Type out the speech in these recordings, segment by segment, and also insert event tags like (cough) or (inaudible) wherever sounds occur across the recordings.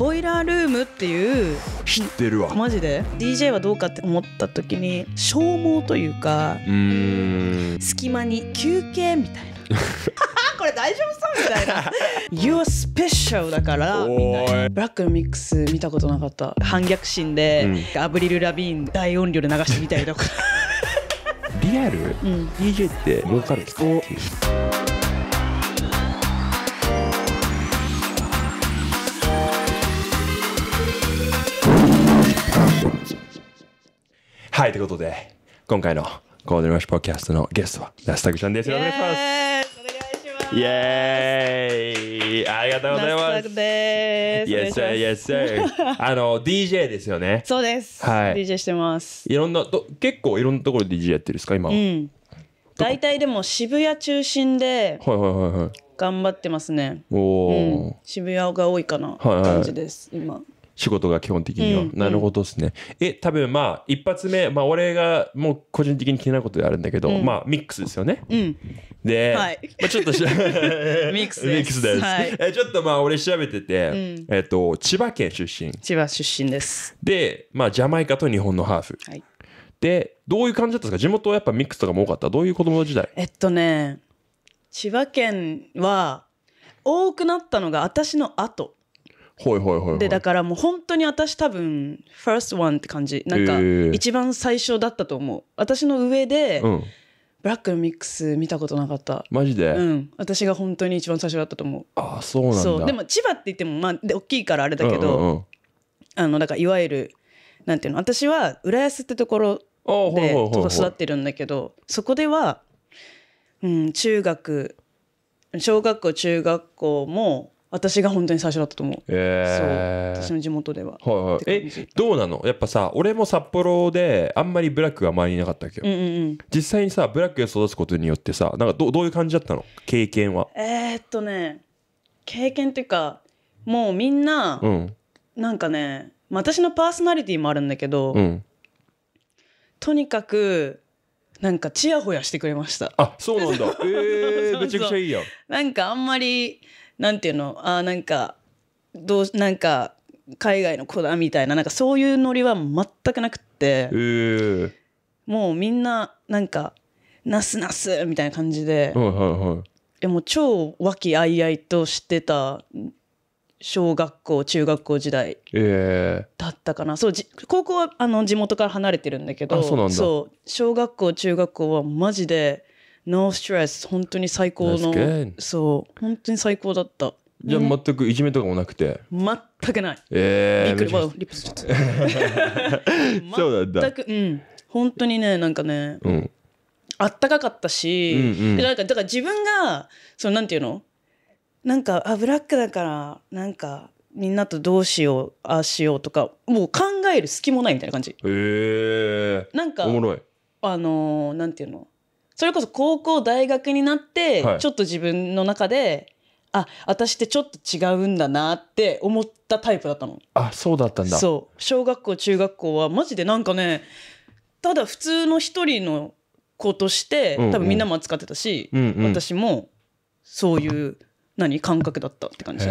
ボイラールームっていう知ってるわマジで DJ はどうかって思った時に消耗というかうん隙間に休憩みたいな (laughs) これ大丈夫そうみたいな「(laughs) You're special」だからみたいなブラックのミックス見たことなかった反逆心で、うん、アブリル・ラビーン大音量で流してみたりとかリアル、うん、DJ って儲かる人ってう。はい、ということで、今回のゴールデンラッシュポッキャストのゲストは安田拓ちゃんです。よろしくお願いします。イェーイありがとうございます。です。イエスイエスあの DJ ですよね。そうです。はい。DJ してます。いろんなど結構いろんなところで DJ やってるんですか今。うん。大体でも渋谷中心で。はいはいはいはい。頑張ってますね。おお、うん、渋谷が多いかな、はいはい、感じです今。仕事が基本的には。うん、なるほどですね。え、多分まあ、一発目、まあ、俺がもう個人的に気になることであるんだけど、うん、まあ、ミックスですよね。うん、で、はい、まあ、ちょっと (laughs) ミックスです。ミックスです。はい、えちょっとまあ、俺調べてて、うん、えっ、ー、と、千葉県出身。千葉出身です。で、まあ、ジャマイカと日本のハーフ。はい、で、どういう感じだったんですか地元はやっぱミックスとかも多かったどういう子供時代えっとね、千葉県は、多くなったのが私の後ほいほいほいでだからもう本当に私多分ファーストワンって感じなんか一番最初だったと思う私の上で、うんブラックのミックス見たことなかったマジでうん私が本当に一番最初だったと思うああそうなんだでも千葉って言ってもまあで大きいからあれだけど、うんうんうん、あのだからいわゆるなんていうの私は浦安ってところで育ってるんだけどそこでは、うん、中学小学校中学校も私が本当に最初だったと思う,、えー、そう私の地元では、はいはい、えどうなのやっぱさ俺も札幌であんまりブラックが周りになかったわけど、うんうん実際にさブラックを育つことによってさなんかどどういう感じだったの経験はえー、っとね経験っていうかもうみんな、うん、なんかね、私のパーソナリティもあるんだけど、うん、とにかくなんかチヤホヤしてくれましたあそうなんだ (laughs) えー、めちゃくちゃいいやんなんかあんまりなんていうのあなんかどうなんか海外の子だみたいななんかそういうノリは全くなくって、えー、もうみんななんか「なすなす」みたいな感じで、はいはい、も超和気あいあいとしてた小学校中学校時代だったかな、えー、そう高校はあの地元から離れてるんだけどそう小学校中学校はマジで No stress 本当に最高の That's good. そう本当に最高だったじゃあ全くいじめとかもなくて。全くないええっくりリップスちった (laughs) そう全くうん本当にねなんかねうん。あったかかったし、でなんかだから自分がそのなんていうのなんかあブラックだからなんかみんなとどうしようああしようとかもう考える隙もないみたいな感じええなんかおもろい。あのーなんていうのそれこそ高校大学になって、はい、ちょっと自分の中であ私ってちょっと違うんだなって思ったタイプだったのあそうだったんだそう小学校中学校はマジでなんかねただ普通の一人の子として、多分みんなも扱ってたし、うんうん、私もそういう何感覚だったって感じ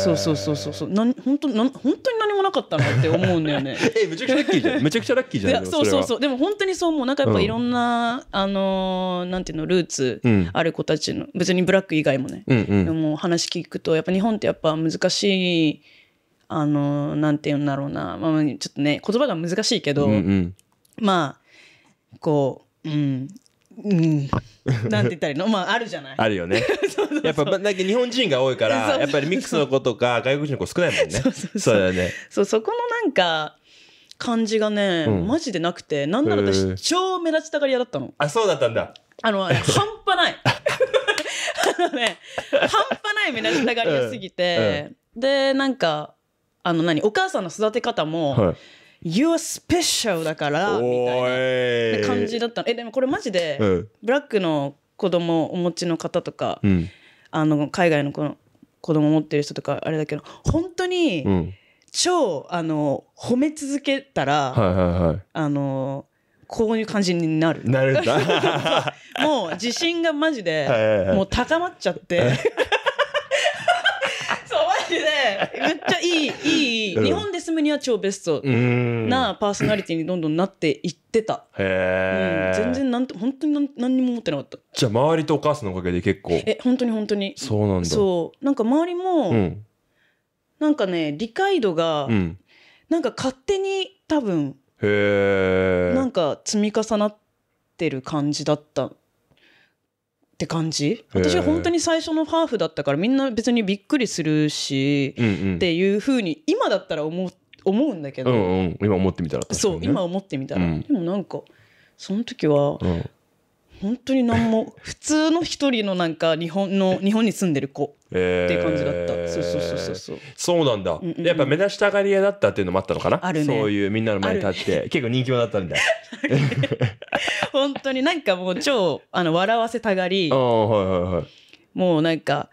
そうそうそうそうそうな本当な本当に何もなかったなって思うんだよね (laughs) えめちゃくちゃラッキーじゃんめちゃくちゃラッキーじゃんそうそうそうでも本当にそう思うなんかやっぱいろんな、うん、あのなんていうのルーツある子たちの、別にブラック以外もね、うんうん、でも話聞くとやっぱ日本ってやっぱ難しいあのなんていうんだろうな、まあ、ちょっとね言葉が難しいけど、うんうん、まあこう、うん、うん、なんて言ったらいいのまああるじゃないあるよね (laughs) やっぱなんか日本人が多いからやっぱりミックスの子とか外国人の子少ないもんね (laughs) そうだよねそうそこのなんか感じがね、うん、マジでなくてなんなら私超目立ちたがり屋だったのあそうだったんだあの、ね、半端ない (laughs) あのね半端ない目立ちたがり屋すぎて、うん、でなんかあの何お母さんの育て方も、はい You're special だからみたいな感じだったのえでもこれマジで、うん、ブラックの子供お持ちの方とか、うん、あの海外の子の子供持ってる人とかあれだけど本当に、うん、超あの褒め続けたら、はいはいはい、あのこういう感じになる。なる (laughs) もう自信がマジで、はいはいはい、もう高まっちゃって。(laughs) めっちゃいい、いい、日本で住むには超ベストなパーソナリティにどんどんなっていってた。へえ、うん、全然なんと、本当に何にも思ってなかった。じゃあ、周りとお母さんのおかげで結構。え、本当に本当に。そうなんだ。そう。なんか周りも、うん、なんかね、理解度が、うん、なんか勝手に多分、へなんか積み重なってる感じだったって感じ私は本当に最初のハーフだったからみんな別にびっくりするし、っていうふうに今だったら思う思うんだけど、うんうん、今思ってみたらそう今思ってみたら、うん、でもなんかその時は、うん、本当に何も (laughs) 普通の一人のなんか日本の日本に住んでる子っていう感じだった、えー、そうそうそうそうそうなんだ、うんうんうん、やっぱ目立ちたがり屋だったっていうのもあったのかなある、ね、そういうみんなの前に立って、結構人気者だったんだ (laughs) 本当になんかもう超あの笑わせたがり、(laughs) はいはい、もうなんか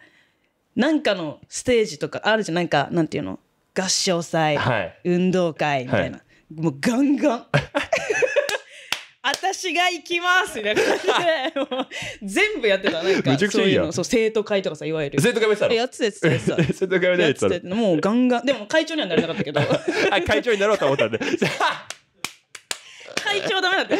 なんかのステージとかあるじゃんなんかなんていうの合唱祭、はい、運動会みたいな、もうガンガン私が行きますみたいな感じで全部やってたなんかそういうそう生徒会とかさいわゆる生徒会もたのやつやつ生徒会もやもうガンガンでも会長にはなれなかったけど (laughs) 会長になろうと思ったんで (laughs) 会長ダメだった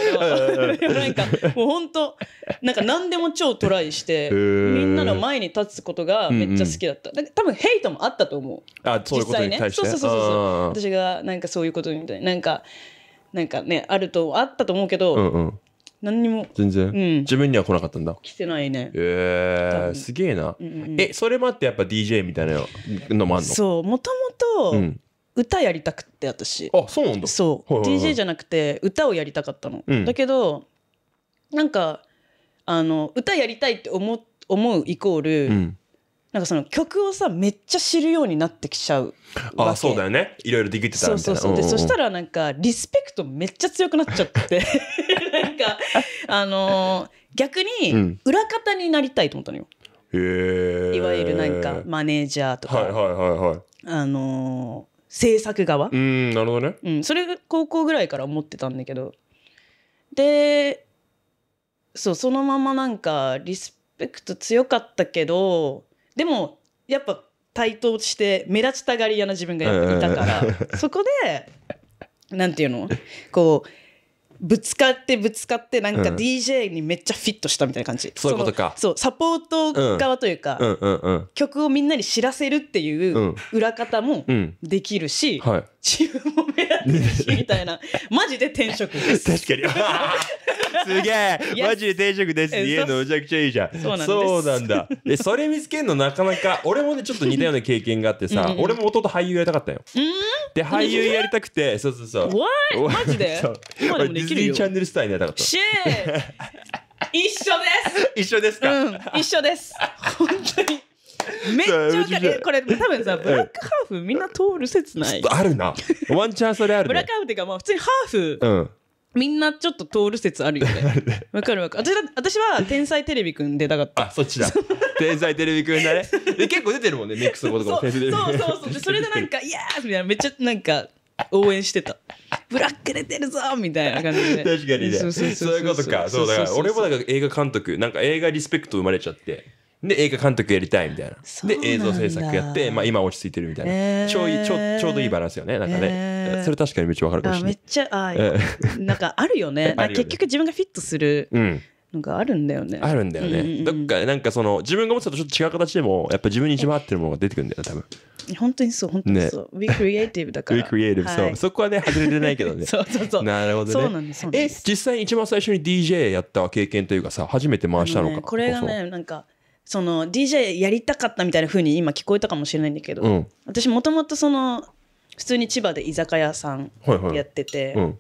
けどなんかもう本当なんか何でも超トライしてみんなの前に立つことがめっちゃ好きだった、うんうん、多分ヘイトもあったと思うあそういうことに対して、ね、そうそうそうそう私がなんかそういうことみたいななんかなんかねあるとあったと思うけど、うんうん何にも全然、うん、自分には来なかったんだ来てないねえー、すげえな、うんうん、えそれもあってやっぱ DJ みたいなのもあんのそうもともと歌やりたくて私あそうなんだそう、はいはいはい、DJ じゃなくて歌をやりたかったの、うん、だけどなんかあの歌やりたいって思思うイコール、うん、なんかその曲をさめっちゃ知るようになってきちゃうわけあそうだよねいろいろディグってたみたいなそうそうそう、うんうん、そしたらなんかリスペクトめっちゃ強くなっちゃって (laughs) なんかあのー、逆に裏方になりたいと思ったのよ、うん、いわゆるなんかマネージャーとか、はいはいはいはい、あのー、制作側うんなるほどね、うん、それ高校ぐらいから思ってたんだけどでそうそのままなんかリスペクト強かったけどでもやっぱ対等して目立ちたがり屋な自分がやっぱいたから、うん、そこでなんていうのこうぶつかってぶつかってなんか DJ にめっちゃフィットしたみたいな感じ、うん、そういうことかそうサポート側というか、うん曲をみんなに知らせるっていう裏方もできるし、うんはい、自分も目立るし、みたいな。(laughs) マジで転職です。確かに。(laughs) すげえマジで転職です言えるのめちゃくちゃいいじゃん。そうなんそうなんだ。で、それ見つけるのなかなか、俺もね、ちょっと似たような経験があってさ、うんうん、俺も弟俳優やりたかったよ。うんで、俳優やりたくて、そうそうそう。わマジで今でもできるよ。ディズニーチャンネルスターになりたかった。シェー一緒です一緒ですか、うん、一緒です。本当に。(laughs) めっちゃわかる。これ多分さ、ブラックハーフみんな通る説ない。あるな。ワンチャンそれある、ね、ブラックハーフっていうか、まあ普通にハーフ。うん。みんなちょっと通る説あるよね。(laughs) わかるわかる。私私は天才テレビくん出たかった。あ、そっちだ。天才テレビくんだね。で、結構出てるもんね、ミックスのことかも。そうそうそう。それでなんか、い (laughs) やーみたいな、めっちゃなんか、応援してた。ブラック出てるぞみたいな感じで。確かにね。そういうことか。そうだから、俺もなんか映画監督、なんか映画リスペクト生まれちゃって。で、映画監督やりたいみたいな。で、映像制作やって、まあ今落ち着いてるみたいな。えー、ちょいちょ、ちょうどいいバランスよね。なんかね。えー、それ確かにめっちゃわかるかもしれない。めっちゃ、あなんかあるよね。(laughs) よね結局自分がフィットする。うんのがあるんだよね。あるんだよね。どっかなんかその自分が思ってたとちょっと違う形でもやっぱ自分に一番合ってるものが出てくるんだよね多分。本当にそう本当にそう。ウ We creative だから。We creative、そうそこはね外れてないけどね。(laughs) そうそうそう。なるほどね。そうなんです。え実際一番最初に DJ やった経験というかさ初めて回したのか。これがねなんかその DJ やりたかったみたいな風に今聞こえたかもしれないんだけど、うん、私もともとその普通に千葉で居酒屋さんやってて、はいはいうん、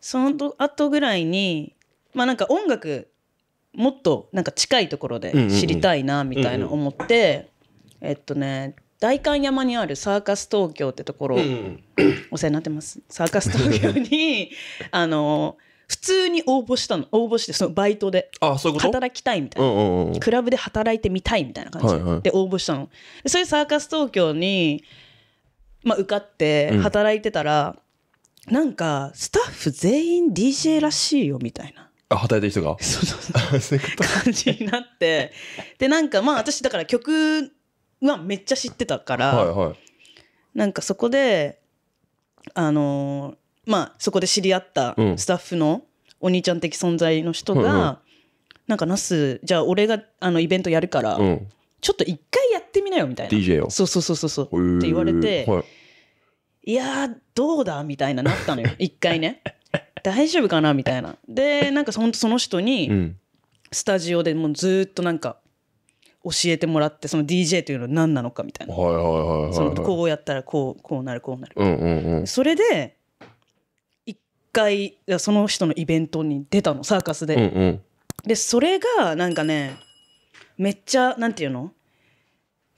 その後ぐらいにまあなんか音楽もっとなんか近いところで知りたいなみたいな思って、うんうんうん、えっとね代官山にあるサーカス東京ってところ、うんうん、お世話になってますサーカス東京に (laughs) あの普通に応募したの応募してそのバイトであそういうこと働きたいみたいな、ううクラブで働いてみたいみたいな感じで、はいはい、応募したのそういうサーカス東京に、まあ、受かって働いてたら、うん、なんかスタッフ全員 DJ らしいよみたいなあ働いてる人が (laughs) そうそう感じになって (laughs) でなんかまあ私だから曲はめっちゃ知ってたから、はいはい、なんかそこであのーまあ、そこで知り合ったスタッフのお兄ちゃん的存在の人が、うんなんかナスじゃあ俺があのイベントやるから、うん、ちょっと一回やってみなよみたいな DJ をそうそうそうそう、って言われて、はい、いやどうだみたいななったのよ (laughs) 一回ね大丈夫かなみたいなでなんかほんとその人に、スタジオでもうずっとなんか教えてもらってその DJ というのは何なのかみたいなこうやったらこうこうなるこうなる、うんうんうん、それで回その人のイベントに出たのサーカスで、うんうん、でそれがなんかねめっちゃなんていうの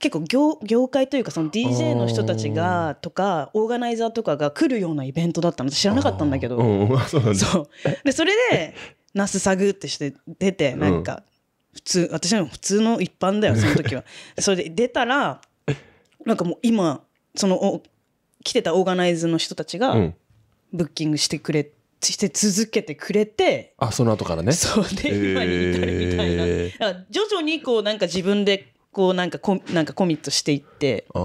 結構業業界というかその DJ の人たちがとかオーガナイザーとかが来るようなイベントだったの知らなかったんだけど、うん、そうでそれで「ナスサグってして出てなんか普通、私は普通の一般だよその時は (laughs) それで出たらなんかもう今その来てたオーガナイズの人たちが、うんブッキングしてくれして続けてくれてあその後からねそうで、えー、今に至るみたいな、徐々にこうなんか自分でこうなんかコなんかコミットしていってああ、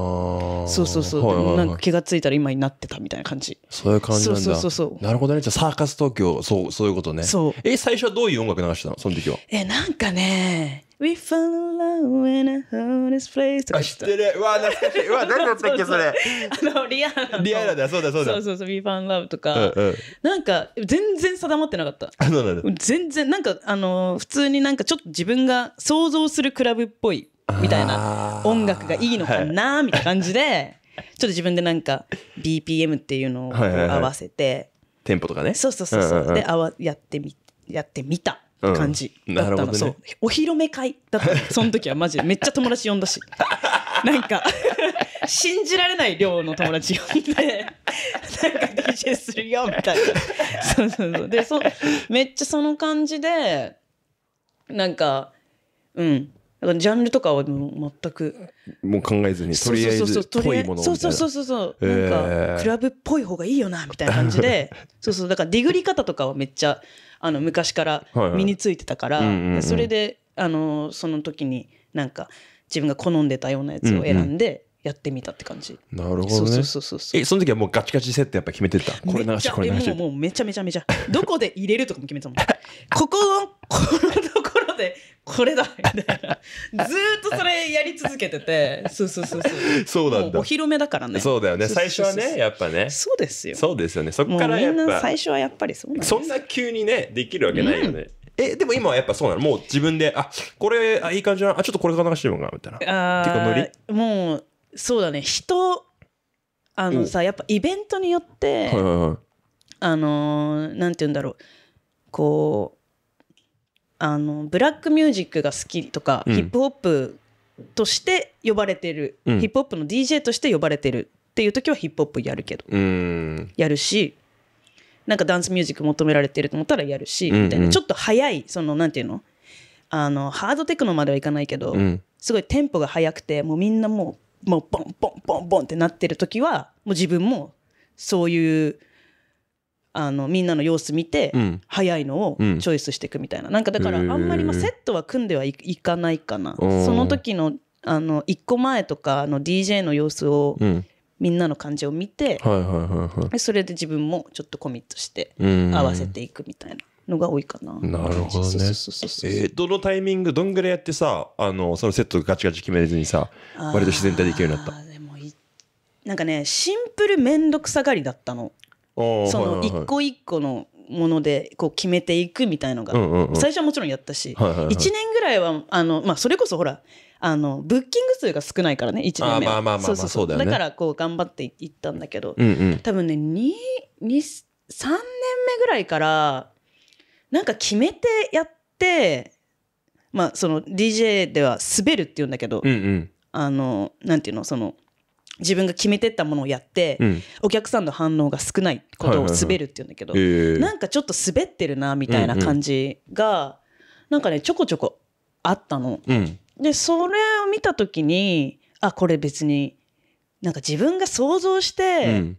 そうそうそう、はいはいはい、なんか気が付いたら今になってたみたいな感じそういう感じなんだそうそうそうなるほどねじゃサーカス東京そうそういうことねそうえ最初はどういう音楽流してたのその時はえなんかね We fall in love in a honest place あ、知ってる。うわ、懐かしい。うわ、何だったっけ、(laughs) それ。あの、リアーナ。リアラナだ、そうだ、そうだ。そうそうそう、We fall in love とか、なんか、全然定まってなかった。あ、そうなんだ。全然、なんか、あの、普通になんかちょっと自分が想像するクラブっぽい、みたいな、音楽がいいのかな、みたいな感じで、ちょっと自分でなんか、BPM っていうのを合わせて、テンポとかね。そうそうそう。そう、であわ、やってみ、やってみた。感じだったの、うんね、そうお披露目会だった (laughs) その時はマジでめっちゃ友達呼んだし (laughs) なんか信じられない量の友達呼んでなんか DJ するよみたいな (laughs) そうそうそうでそめっちゃその感じでなんかうんジャンルとかは全くもう考えずにとりあえずっぽいものみそうそうそうそうそう、なんかクラブっぽい方がいいよなみたいな感じでそうそうだからディグり方とかはめっちゃあの昔から身についてたから、それであのその時になんか自分が好んでたようなやつを選んでやってみたって感じ、うんうん、なるほど、ね、そうそうそうそうえその時はもうガチガチセットやっぱ決めてたこれ流しこれ流しもうもうめちゃめちゃめちゃどこで入れるとかも決めてたもんここのこのとこでこれだみたずっとそれやり続けててそうそうそうそうそうなんだお披露目だからねそうだよね最初はねやっぱねそうですよそうですよねそっからやっぱ最初はやっぱりそうなんそんな急にねできるわけないよね、うんえ、でも今はやっぱそうなのもう自分で、あ、これ、あ、いい感じな。あ、ちょっとこれが流してもんかな、みたいな。ああ。もう、そうだね。人、あのさ、やっぱイベントによって、はいはいはい、あのー、なんて言うんだろう。こう、あのブラックミュージックが好きとか、うんヒップホップとして呼ばれてる、うんヒップホップの DJ として呼ばれてるっていう時はヒップホップやるけどやるしなんかダンスミュージック求められてると思ったらやるし、うんうんみたいなちょっと早いそのなんていうのあのハードテクノまではいかないけど、うんすごいテンポが速くてもうみんなもうもうボンボンボンボンってなってる時はもう自分もそういうあのみんなの様子見て、早いのをチョイスしていくみたいな、なんかだからあんまり、まあ、セットは組んではいかないかなその時のあの1個前とかの DJ の様子を、みんなの感じを見て、それで自分もちょっとコミットして合わせていくみたいな。のが多いかな。なるほどね。えどのタイミング、どんぐらいやってさ、あの、そのセットガチガチ決めずにさ、割と自然体でいけるようになった。でもなんかね、シンプルめんどくさがりだったの。その一個一個のものでこう決めていくみたいのが、最初はもちろんやったし、は1年ぐらいはあの、まあ、それこそほらあのブッキング数が少ないからね1年目はだからこう頑張っていったんだけど、うんうん、多分ね3年目ぐらいからなんか決めてやってまあその DJ では滑るって言うんだけど、うんうん、あのなんていうのその自分が決めてったものをやって、うん、お客さんの反応が少ないことを滑るっていうんだけど、はいはいはい、なんかちょっと滑ってるなみたいな感じが、うんうん、なんかねちょこちょこあったの。うん、でそれを見た時にあこれ別になんか自分が想像して、うん、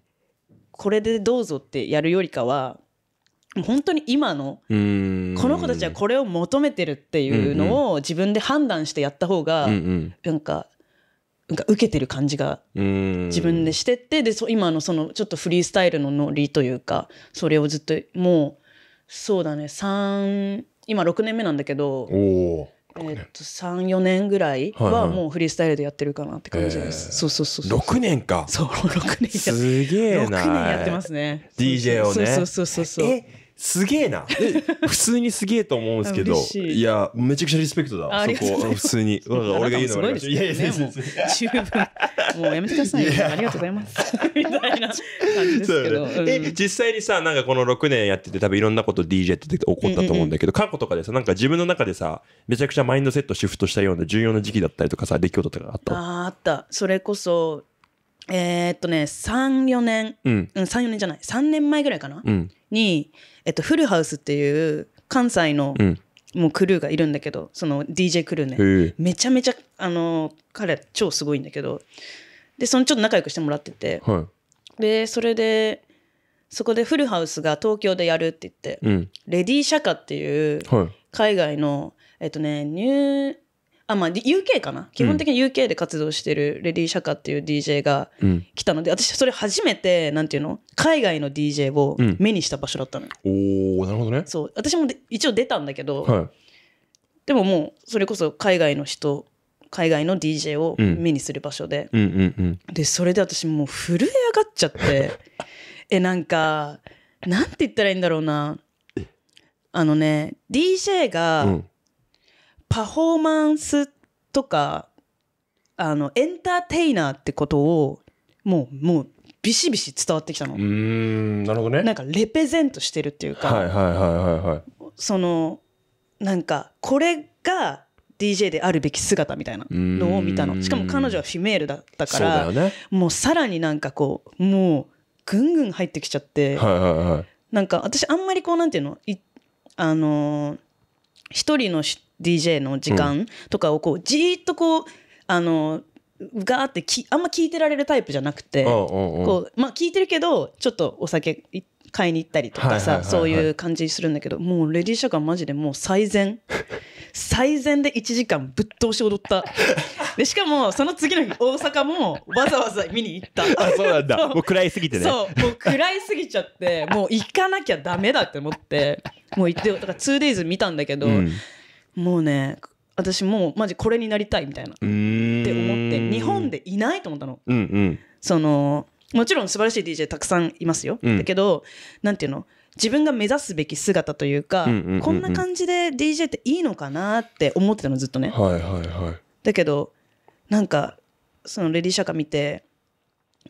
これでどうぞってやるよりかは本当に今のこの子たちはこれを求めてるっていうのを自分で判断してやった方がなんかが受けてる感じが自分でしてってで今のそのちょっとフリースタイルのノリというかそれをずっともうそうだね3今6年目なんだけど、えー、34年ぐらいはもうフリースタイルでやってるかなって感じです、はいはい、そうそうそうそ6年かそう6年すげえな6年やってますね DJ をねそうそうそうそうそうすげえな。普通にすげえと思うんですけど、いや、めちゃくちゃリスペクトだ、そこ、普通に。俺が言うのは、ね、いやいや、もう十分。もうやめてください。ありがとうございます。みたいな感じですけど。実際にさ、なんかこの6年やってて、多分いろんなこと DJ って起こったと思うんだけど、過去とかでさ、なんか自分の中でさ、めちゃくちゃマインドセットシフトしたような重要な時期だったりとかさ、出来事とかあったああった。それこそ、えー、っとね34年、うん、34年じゃない3年前ぐらいかな、うん、に、えっと、フルハウスっていう関西の、うん、もうクルーがいるんだけどその DJ クルーねめちゃめちゃあの彼超すごいんだけどでそのちょっと仲良くしてもらってて、はい、でそれでそこでフルハウスが東京でやるって言って、うん、レディーシャカっていう海外の、はい、えっとねニューあまあ、UK かな基本的に UK で活動してるレディー・シャカっていう DJ が来たので、うん、私それ初めてなんていうの海外の DJ を目にした場所だったのよ、うん、おなるほどねそう私も一応出たんだけど、はい、でももうそれこそ海外の人海外の DJ を目にする場所で、うんうんうんうん、でそれで私もう震え上がっちゃって (laughs) えなんかなんて言ったらいいんだろうなあのね DJ が、うんパフォーマンスとかあのエンターテイナーってことをもうもうビシビシ伝わってきたの。うんなるほどね。なんかレペゼントしてるっていうか、はいはいはいはいはい、そのなんかこれが DJ であるべき姿みたいなのを見たのしかも彼女はフィメールだったから、ね、もうさらになんかこうもうぐんぐん入ってきちゃって、はいはいはい、なんか私あんまりこうなんていうのいあのー、一人のし DJ の時間とかをこうじーっとこうあのガーってきあんま聞いてられるタイプじゃなくてこう、まあ、聞いてるけどちょっとお酒買いに行ったりとかさそういう感じするんだけどもうレディー・シャカーマジでもう最善 (laughs) 最善で1時間ぶっ通し踊ったでしかもその次の日大阪もわざわざ見に行ったあそうなんだもう暗いすぎてねそうもう暗いすぎちゃってもう行かなきゃダメだって思ってもう行ってだから 2days 見たんだけど、うん、もうね私もうマジこれになりたいみたいなって思って日本でいないと思ったの。うんうん、そのもちろん素晴らしい DJ たくさんいますよ、うん、だけどんていうの自分が目指すべき姿というか、うんうんうんうん、こんな感じで DJ っていいのかなって思ってたのずっとね。はいはいはい、だけどなんかそのレディー・シャカ見て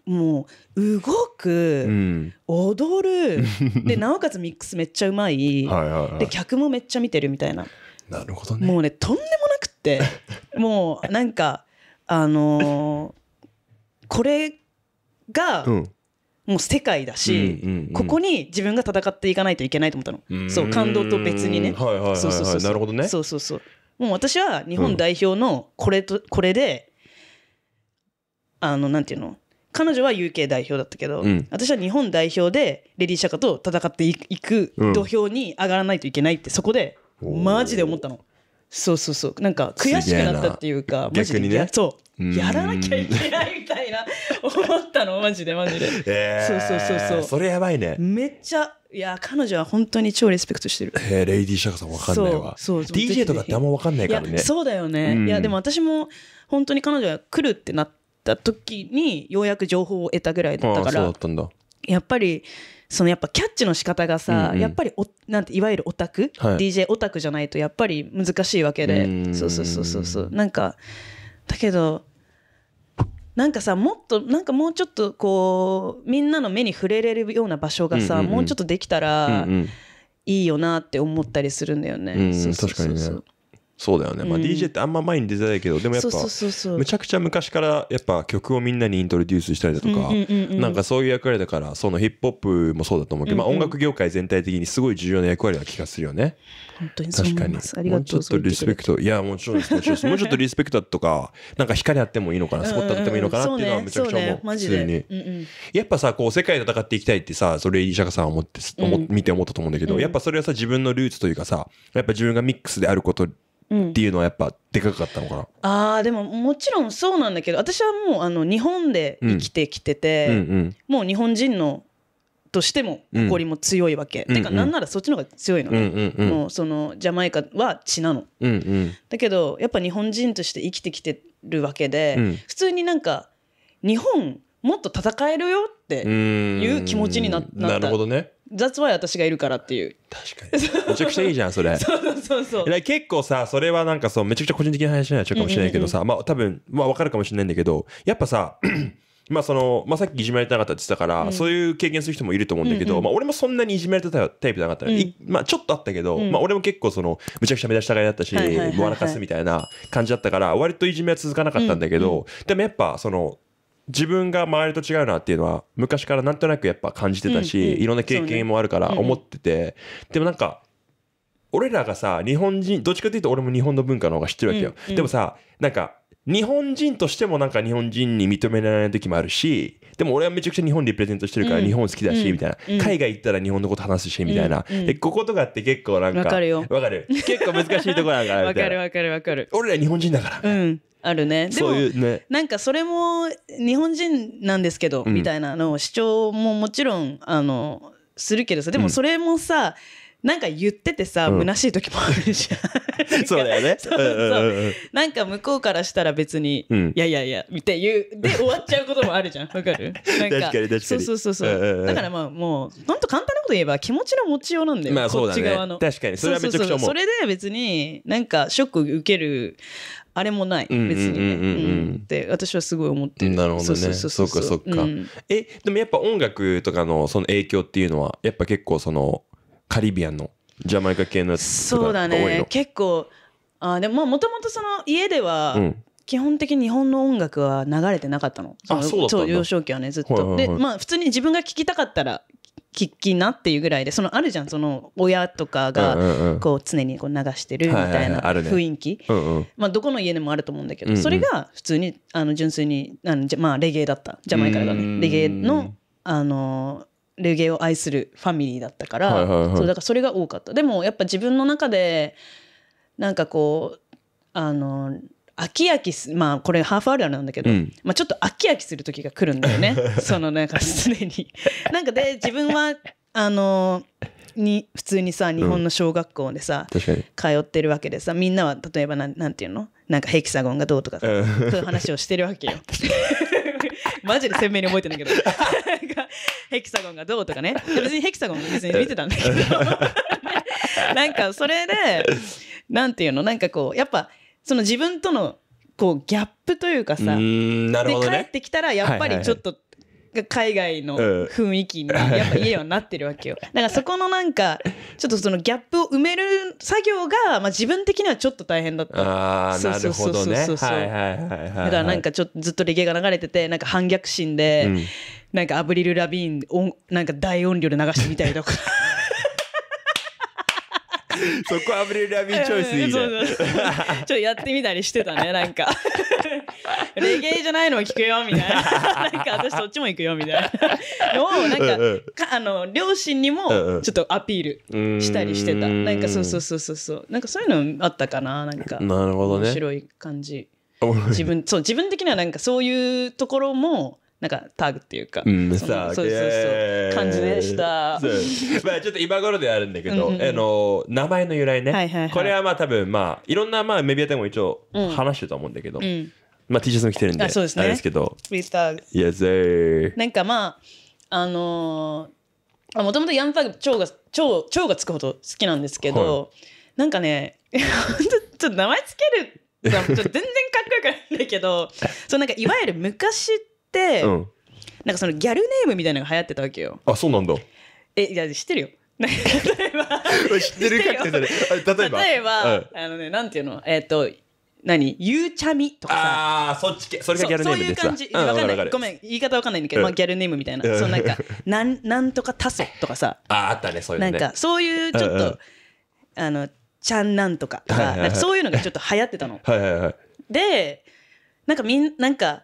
もう動く、うん、踊るでなおかつミックスめっちゃうまいはい、で客もめっちゃ見てるみたいななるほどねもうねとんでもなくって (laughs) もうなんかあのー、これが、もう世界だし、うんうんうん、ここに自分が戦っていかないといけないと思ったの、うそう感動と別にね、はいはい、そうそうそうなるほどねそうそうそうもう私は日本代表のこれと、うん、これであのなんていうの彼女は UK 代表だったけど、うん、私は日本代表でレディー・シャカと戦っていく土俵に上がらないといけないってそこでマジで思ったのそうそうそうなんか悔しくなったっていうかマジで逆にねそうやらなきゃいけないみたいな思ったのマジでマジで、(laughs) えー、そうそうそうそうそれやばいねめっちゃいや彼女は本当に超リスペクトしてるへえレイディー・シャカさん分かんないわそうそうそう DJ とかってあんま分かんないからねそうだよね、うん、いやでも私も本当に彼女が来るってなった時にようやく情報を得たぐらいだったからやっぱりそのやっぱキャッチの仕方がさ、うんうん、やっぱりおなんていわゆるオタク、はい、DJ オタクじゃないとやっぱり難しいわけでそうそうそうそうそうなんかだけどなんかさもっとなんかもうちょっとこうみんなの目に触れれるような場所がさ、うんうんうん、もうちょっとできたらいいよなって思ったりするんだよね。うんそうそうそうそう確かにねそうだよね、まあ、DJ ってあんま前に出てないけど、でもやっぱむちゃくちゃ昔からやっぱ曲をみんなにイントロデュースしたりだとか、なんかそういう役割だからそのヒップホップもそうだと思うけど、うんうん、まあ、音楽業界全体的にすごい重要な役割な気がするよね。本当に確かにもうちょっとリスペクトいやもちろんですもちろんもうちょっとリスペクトとかなんか光あってもいいのかなスポットあってもいいのかなっていうのはむちゃくちゃ思う、うんうんね、普通に、うんうん、やっぱさこう世界で戦っていきたいってさそれイシさん思って思見て思ったと思うんだけど、うん、やっぱそれはさ自分のルーツというかさやっぱ自分がミックスであることっていうのはやっぱでかかったのかな、うん、あでももちろんそうなんだけど私はもうあの日本で生きてきてて、うんうんうん、もう日本人のとしても誇りも強いわけ、うん、てかなんならそっちの方が強いのね、うんうんうん、もうそのジャマイカは血なの、うんうん、だけどやっぱ日本人として生きてきてるわけで、うん、普通になんか日本もっと戦えるよっていう気持ちになった、ね、雑は私がいるからっていう。確かに。めちゃくちゃいいじゃん、それ。(laughs) そうそうそう。結構さ、それはなんかそう、めちゃくちゃ個人的な話になっちゃうかもしれないけどさ、まあ多分、まあわかるかもしれないんだけど、やっぱさ、(clears throat) まあその、まあさっきいじめられてなかったって言ってたから、うん、そういう経験する人もいると思うんだけど、うんうん、まあ俺もそんなにいじめられてたタイプじゃなかった、うん、まあちょっとあったけど、うん、まあ俺も結構その、むちゃくちゃ目立ちたがりだったし、も、はいはい、かすみたいな感じだったから、割といじめは続かなかったんだけど、でもやっぱその、自分が周りと違うなっていうのは昔からなんとなくやっぱ感じてたし、うんうん、いろんな経験もあるから思ってて、ねうん、でもなんか俺らがさ日本人どっちかっていうと俺も日本の文化の方が知ってるわけよ、うんうん、でもさなんか日本人としてもなんか日本人に認められない時もあるしでも俺はめちゃくちゃ日本リプレゼントしてるから日本好きだし、みたいな、うん、海外行ったら日本のこと話すしみたいな、うんでこことかって結構なんかわかるよわかる結構難しいところだから分かる分かる分かる俺ら日本人だから、うんあるねでもそういうねなんかそれも日本人なんですけど、うんみたいなの主張ももちろんあのするけどさでもそれもさ、なんか言っててさ、うん虚しい時もあるじゃん (laughs) そうだよね (laughs) そうそうなんか向こうからしたら別に、うんいやいやいやっていうで終わっちゃうこともあるじゃんわかる (laughs) なん確かに確かにそうそうそうう、んうんうんだからまあもう本当簡単なこと言えば気持ちの持ちようなんだよ、まあそうこっち側の確かにそれはめちゃくちゃ思うそうそうそうそれで別になんかショック受けるあれもない別にね、って私はすごい思ってるなるほどねそうかそうか、うん、えでもやっぱ音楽とかのその影響っていうのはやっぱ結構そのカリビアンのジャマイカ系のやつとかそうだね結構あでももともとその家では、基本的に日本の音楽は流れてなかったの。そのあそう幼少期はねずっと。でまあ普通に自分が聴きたかったら聞きなっていうぐらいでそのあるじゃんその親とかがこう常にこう流してるみたいな雰囲気、まあ、どこの家でもあると思うんだけど、それが普通にあの純粋にあの、まあ、レゲエだったジャマイカだねレゲエのあのレゲエを愛するファミリーだったから、そうだからそれが多かったでもやっぱ自分の中でなんかこうあの飽き飽きすまあこれハーフあるあるなんだけど、うん、まあ、ちょっと飽き飽きする時が来るんだよね (laughs) そのなんかすで (laughs) になんかで自分はあのに普通にさ日本の小学校でさ、うん、通ってるわけでさみんなは例えばなんなんていうのなんかヘキサゴンがどうとかさ、うん、そういう話をしてるわけよ。(laughs) マジで鮮明に覚えてんだけどヘキサゴンがどうとかね別にヘキサゴン別に見てたんだけどなんかそれでなんていうのなんかこうやっぱその自分とのこうギャップというかさ、ね、で帰ってきたらやっぱりちょっと、海外の雰囲気にやっぱ家はなってるわけよ (laughs) だからそこのなんかちょっとそのギャップを埋める作業が、まあ、自分的にはちょっと大変だったああなるほどねだからなんかちょっとずっとレゲエが流れててなんか反逆心で、うん、なんかアブリル・ラビーンおなんか大音量で流してみたりとか (laughs) そこアブリル・ラビンチョイスいいちょっとやってみたりしてたね、なんか。(laughs) レゲエじゃないのを聞くよ、みたいな。なんか私そっちも行くよ、みたいな。の (laughs) を、なんか、かあの、両親にもちょっとアピールしたりしてた。なんかそうそうそうそうそう。なんかそういうのあったかな、なんか。なるほどね。面白い感じ。自分、そう、自分的にはなんかそういうところも、なんかタグっていうか、うん、さそうそうそう感じでしたまあちょっと今頃であるんだけど、うんうん、あの名前の由来ね、はいはいはい、これはまあ多分まあいろんなまあメディアでも一応話してると思うんだけど、うん、まあ T シャツも着てるんであそうです、ね、あれですけど yes, なんかまああのもともとヤンタグ蝶が蝶蝶がつくほど好きなんですけど、はい、なんかね (laughs) ちょっと名前つけるちょっと全然かっこよくないんだけどそうなんかいわゆる昔って、うん、なんかそのギャルネームみたいなのが流行ってたわけよあそうなんだえいや知ってるよ例えば知ってるかって例えば例えば、うん、あのねなんていうのえっ、ー、と何ゆうちゃみとかさあそっち系それがギャルネームですそういう感じ、うん、かんないごめん言い方わかんないんだけど、うん、まあ、ギャルネームみたいな、うん、そのなんかなんなんとかたそとかさ (laughs) ああったねそういうね、なんかそういうちょっと、うんうん、あのちゃんなんとかとかなんかそういうのがちょっと流行ってたのはいはい、はい、でなんかみんなんか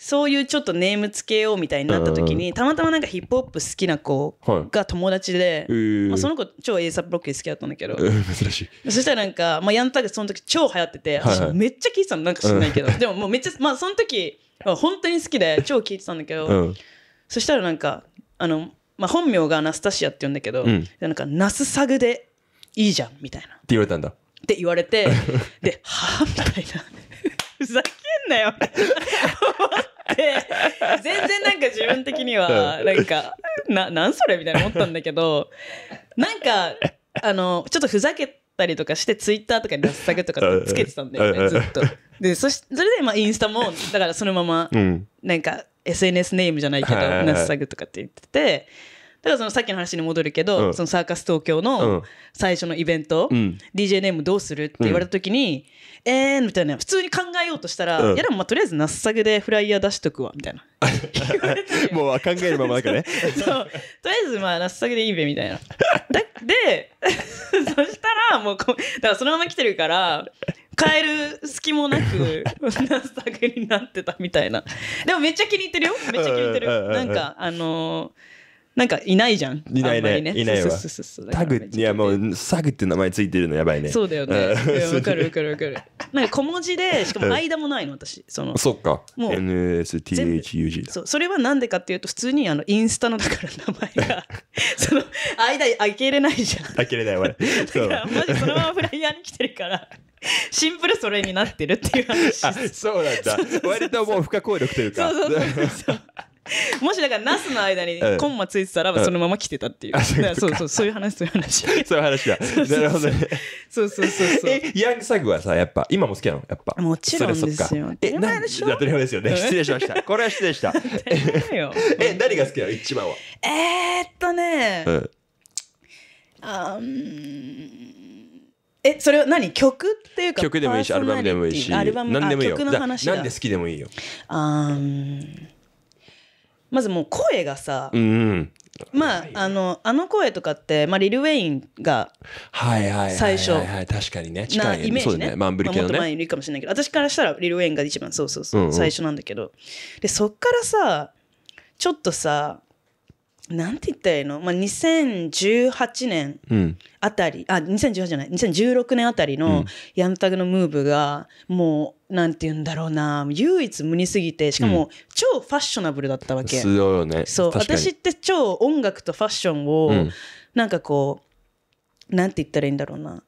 そういうちょっとネームつけようみたいになった時に、たまたまなんかヒップホップ好きな子が友達で、はいまあ、その子超 a s a p ロック好きだったんだけど、えー、珍しいそしたらなんか、まあ、ヤンタグその時超流行ってて、はいはい、めっちゃ聴いてたのなんか知らないけど、うん、でももうめっちゃまあその時本当に好きで超聴いてたんだけど、うん、そしたらなんかあの、まあ、本名がナスタシアって言うんだけど、うん、なんかナスサグでいいじゃんみたいなって言われたんだって言われてではあみたいなふざけんなよ思っって全然なんか自分的にはなんかななんそれみたいな思ったんだけどなんかあのちょっとふざけたりとかしてツイッターとかにダッサグとかつけてたんだよねずっと。でそしそれでまあインスタもだからそのままなんか SNS ネームじゃないけど、はいはッサグとかって言ってて。だからそのさっきの話に戻るけど、うんそのサーカス東京の最初のイベント、うん DJ ネームどうするって言われた時に、えーみたいな普通に考えようとしたら、うんいやでもまあとりあえずなっさぐでフライヤー出しとくわみたいな (laughs) もう考えるままだからね。(laughs) そうとりあえずまあなっさぐでいいべみたいなだで (laughs) そしたらもうこだからそのまま来てるから変える隙もなくなっさぐになってたみたいなでもめっちゃ気に入ってるよめっちゃ気に入ってるなんんかあのーなんかいないじゃん。いないね。ねいないわ。タグ、いやもう、サグって名前ついてるのやばいね。そうだよね。わかるわかるわかる。なんか小文字で、しかも間もないの、私。その。そっか。もう。NSTHUG だ。そう。それはなんでかっていうと、普通にあのインスタのだから名前が、(laughs) その間開けれないじゃん。開けれないわ。そう。マジそのままフライヤーに来てるから。シンプルそれになってるっていう話そうなんだ割ともう不可抗力というかそうそうそうそう (laughs) もしだからナスの間にコンマついてたらそのまま来てたっていう、うん、そうそうそういう話そういう話そういう話だなるほどねそうそうそうそうえヤングサグはさやっぱ今も好きなのやっぱもちろんですよえ何でしょ当たり前ですよね失礼しましたこれは失礼した (laughs) (laughs) え何が好きなの一番はえー、っとね、うん、あえそれは何曲っていうか曲でもいいしアルバムでもいいしアルバム何でもいいよ曲の話だ何で好きでもいいよあーまずもう声がさ、うん、まあ、あのあの声とかって、まあ、リル・ウェインが最初、はいはいはい、確かにね近イメージねね、まあ、アンブリね、まあ、もっと前にいるかもしれないけど私からしたらリル・ウェインが一番そうそうそう、うんうん、最初なんだけどでそっからさちょっとさなんて言ったらいいの、まあ、2018年あたり、うん、あ2018じゃない2016年あたりのヤンタグのムーブがもうなんて言うんだろうな唯一無二すぎてしかも超ファッショナブルだったわけ、うん、そう、私って超音楽とファッションを、なんかこうなんて言ったらいいんだろうな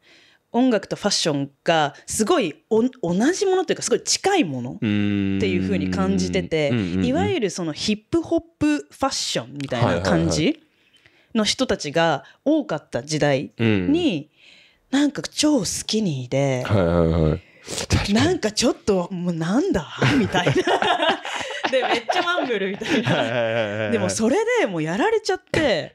音楽とファッションがすごい同じものというかすごい近いものっていうふうに感じてて、いわゆるそのヒップホップファッションみたいな感じの人たちが多かった時代に、なんか超スキニーで、なんかちょっともうなんだ (laughs) みたいなでめっちゃマンブルみたいなでもそれでもうやられちゃって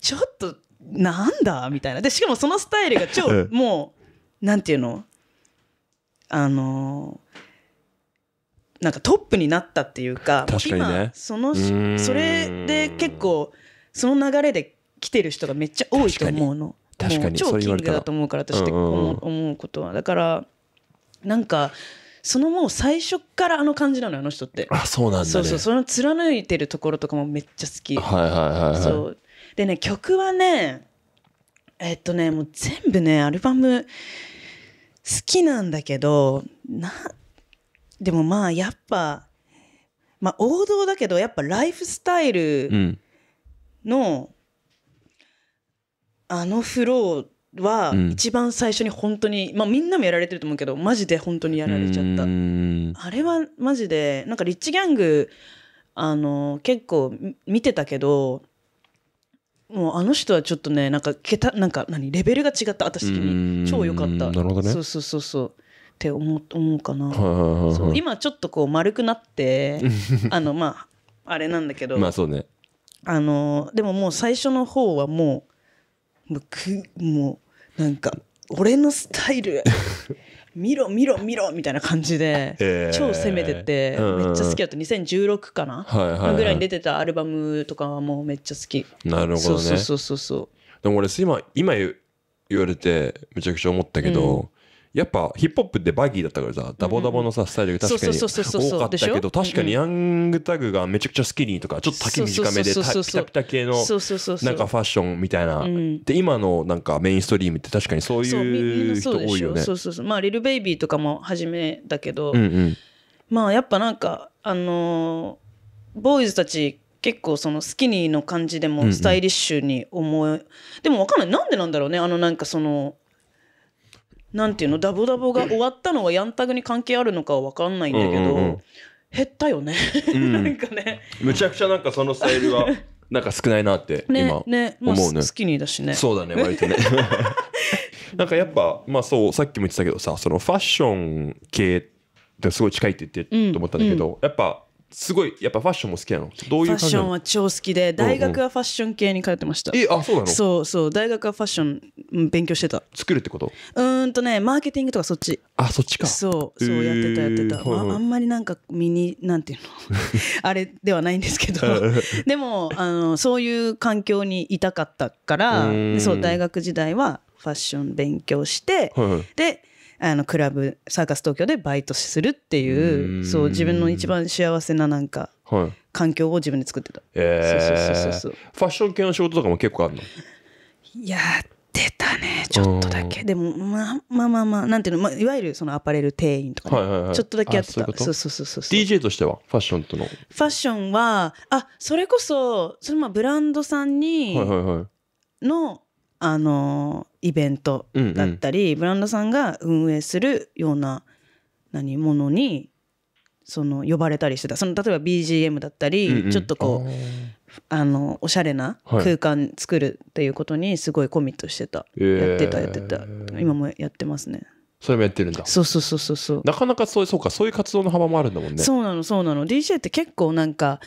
ちょっとなんだみたいなでしかもそのスタイルが超、うん、もうなんていうのあのー、なんかトップになったっていうか確かに、ね、そのそれで結構その流れで来てる人がめっちゃ多いと思うの確かに超キングだと思うから私って思う,、思うことはだからなんかそのもう最初からあの感じなのあの人ってあそうなんだ、ね、そうそうその貫いてるところとかもめっちゃ好きはいはいはい、はい、そうでね、曲はね、えっとね、もう全部ね、アルバム好きなんだけど、な、でもまあやっぱ、まあ王道だけど、やっぱライフスタイルの、あのフローは一番最初に本当に、まあみんなもやられてると思うけど、マジで本当にやられちゃった。あれはマジで、なんかリッチギャング、あの、結構見てたけど、もうあの人はちょっとねなんか桁なんか何レベルが違った私的に超良かったなるほどねそうそうそうそうって思思うかな、今ちょっとこう丸くなって (laughs) あのまああれなんだけどまあそうねあのでももう最初の方はもうもうくもうなんか俺のスタイル (laughs) 見ろ見ろ見ろみたいな感じで、超攻めてて、うんうん、めっちゃ好きだった2016かな、はいはいはい、ぐらいに出てたアルバムとかはもうめっちゃ好きなるほどねそうそうそうそうでも俺今今言われてめちゃくちゃ思ったけど、やっぱヒップホップってバギーだったからさ、ダボダボのさ、スタイルが確かに多かったけど、確かにヤングタグがめちゃくちゃスキニーとか、ちょっと丈短めで、ピタピタ系のなんかファッションみたいな。で、今のなんかメインストリームって確かにそういう人多いよね。そうそうそう。まあ、リルベイビーとかも初めだけど、まあ、やっぱなんか、あのボーイズたち、結構そのスキニーの感じでもスタイリッシュに思え、うでも分かんないなんでなんだろうねあのなんかそのなんていうのダボダボが終わったのはヤンタグに関係あるのかは分かんないんだけど、うんうんうん減ったよね、(laughs) なんかねむちゃくちゃなんかそのスタイルはなんか少ないなって (laughs) 今思うねねねまあ、スキニーだしねそうだね割とね (laughs) なんかやっぱまあそうさっきも言ってたけどさそのファッション系ってすごい近いって言ってと思ったんだけど、うんうん、やっぱすごいやっぱファッションも好きなのどういうファッションは超好きで大学はファッション系に通ってました、うんうん、えあそうなのそうそう大学はファッション勉強してた作るってことうんとねマーケティングとかそっちあそっちかそうそうやってたやってた、まあ、あんまりなんか身になんていうの (laughs) あれではないんですけど (laughs) でもあのそういう環境にいたかったからそう大学時代はファッション勉強して、はいはい、であのクラブサーカス東京でバイトするっていうそう自分の一番幸せななんか、はい、環境を自分で作ってた、えそうそうそうそうファッション系の仕事とかも結構あるのやってたねちょっとだけでもまあまあまあまあなんていうの、まあ、いわゆるそのアパレル店員とか、ねはいはいはい、ちょっとだけやってたそうそうそうそう DJ としてはファッションとのファッションはあそれこそそのまあブランドさんにの、はいはいはいのあのイベントだったり、うんうん、ブランドさんが運営するような何ものにその呼ばれたりしてたその例えば BGM だったり、うんうん、ちょっとこうあのおしゃれな空間作るっていうことにすごいコミットしてた、はい、やってたやってた、えー、今もやってますね。それもやってるんだそうそうそうそうそうなかなかそうそうかそういう活動の幅もあるんだもんねそうなのそうなの DJ って結構なんか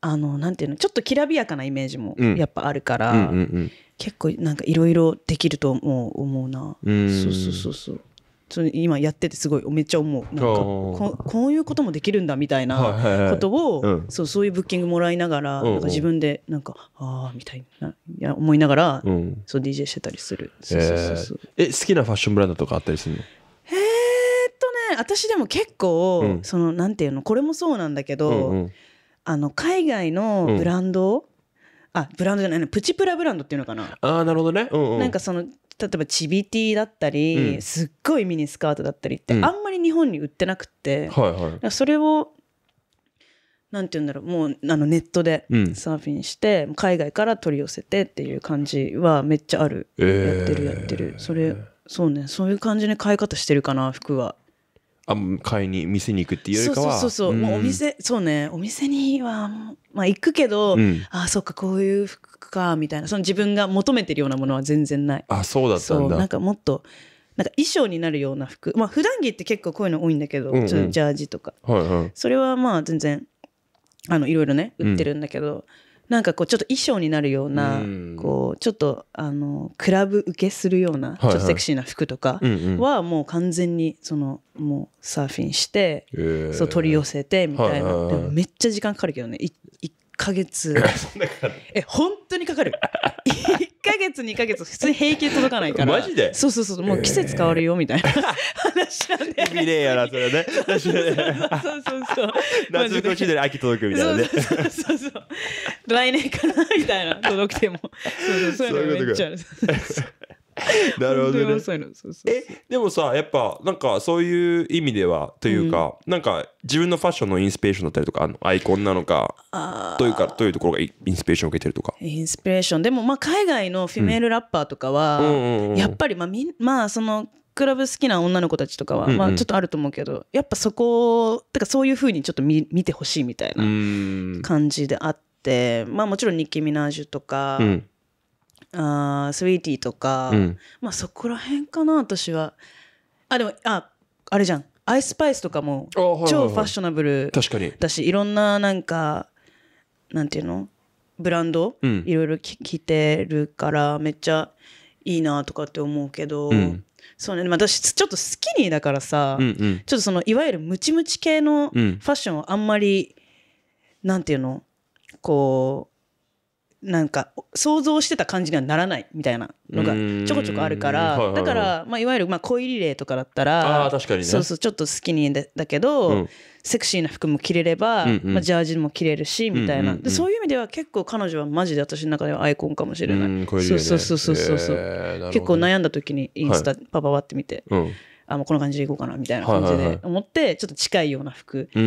あのなんていうのちょっときらびやかなイメージもやっぱあるから、うんうんうんうん結構なんかいろいろできると思う思うなそうそうそうそうそ今やっててすごいめっちゃ思うなんかここういうこともできるんだみたいなことをそうそういうブッキングもらいながらなんか自分でなんかああみたいないや思いながら、うん、そう DJ してたりするそうそうそうそうえ好きなファッションブランドとかあったりするのえー、っとね私でも結構、うん、そのなんていうのこれもそうなんだけど、うんうん、あの海外のブランド、あブランドじゃないのプチプラブランドっていうのかなあなるほどね、うんうん、なんかその例えばチビティだったり、うん、すっごいミニスカートだったりって、うん、あんまり日本に売ってなくて、はいはい、それをなんて言うんだろうもうあのネットでサーフィンして、うん、海外から取り寄せてっていう感じはめっちゃある、えー、やってるやってるそれそうねそういう感じの買い方してるかな服はあ買いに店に行くっていうよりかはそうそうそう、うん、もうお店そうねお店にはまあ行くけど、うん、ああそっかこういう服かみたいなその自分が求めてるようなものは全然ないあそうだったんだなんかもっとなんか衣装になるような服まあ普段着って結構こういうの多いんだけど、うんうん、ジャージとか、はいはい、それはまあ全然あのいろいろね売ってるんだけど、うんなんかこうちょっと衣装になるような、うこうちょっとあのクラブ受けするような、ちょっとセクシーな服とかはもう完全にそのもうサーフィンして、えー、そう取り寄せてみたいな、はいはいはい、でもめっちゃ時間かかるけどね1ヶ月 (laughs) え本当にかかる (laughs) ヶ月、2ヶ月、普通に平気で届かないから。マジでそうそうそう、もう季節変わるよ、みたいな話なんで。意味ねえよな、それね。そうそうそう。夏のうちで秋届くみたいなね。そうそうそう。来年かな、みたいな、届くても。そうそう、そういうのめっちゃある。(laughs) なるほどね。えでもさやっぱなんかそういう意味ではというか、うん、なんか自分のファッションのインスピレーションだったりとかあのアイコンなのかどういうかどういうところがインスピレーションを受けてるとか。インスピレーションでもまあ海外のフィメールラッパーとかは、やっぱりまあみまあそのクラブ好きな女の子たちとかは、うんうん、まあ、ちょっとあると思うけどやっぱそこだかそういうふうにちょっと見見てほしいみたいな感じであって、まあ、もちろんニッキー・ミナージュとか、うあスウィーティーとか、うん、まあそこら辺かな私はあでもああれじゃんアイスパイスとかも超ファッショナブルだし、はいはい、いろんななんかなんていうのブランド、うん、いろいろ着てるからめっちゃいいなとかって思うけど、うん、そうね、私ちょっとスキニーだからさ、うんうん、ちょっとそのいわゆるムチムチ系のファッションはあんまり、うん、なんていうのこうなんか想像してた感じにはならないみたいなのがちょこちょこあるから、はいはい、だから、まあ、いわゆるまあ恋リレーとかだったらあ確かに、ね、そうそうちょっと好きにだけど、うん、セクシーな服も着れれば、うんうん、まあ、ジャージも着れるしみたいな、うんうんうん、そういう意味では結構彼女はマジで私の中ではアイコンかもしれない、うそうそうそうそうそう、えーね、結構悩んだ時にインスタパパワってみて、うん、あもうこの感じでいこうかなみたいな感じで思って、ちょっと近いような服、な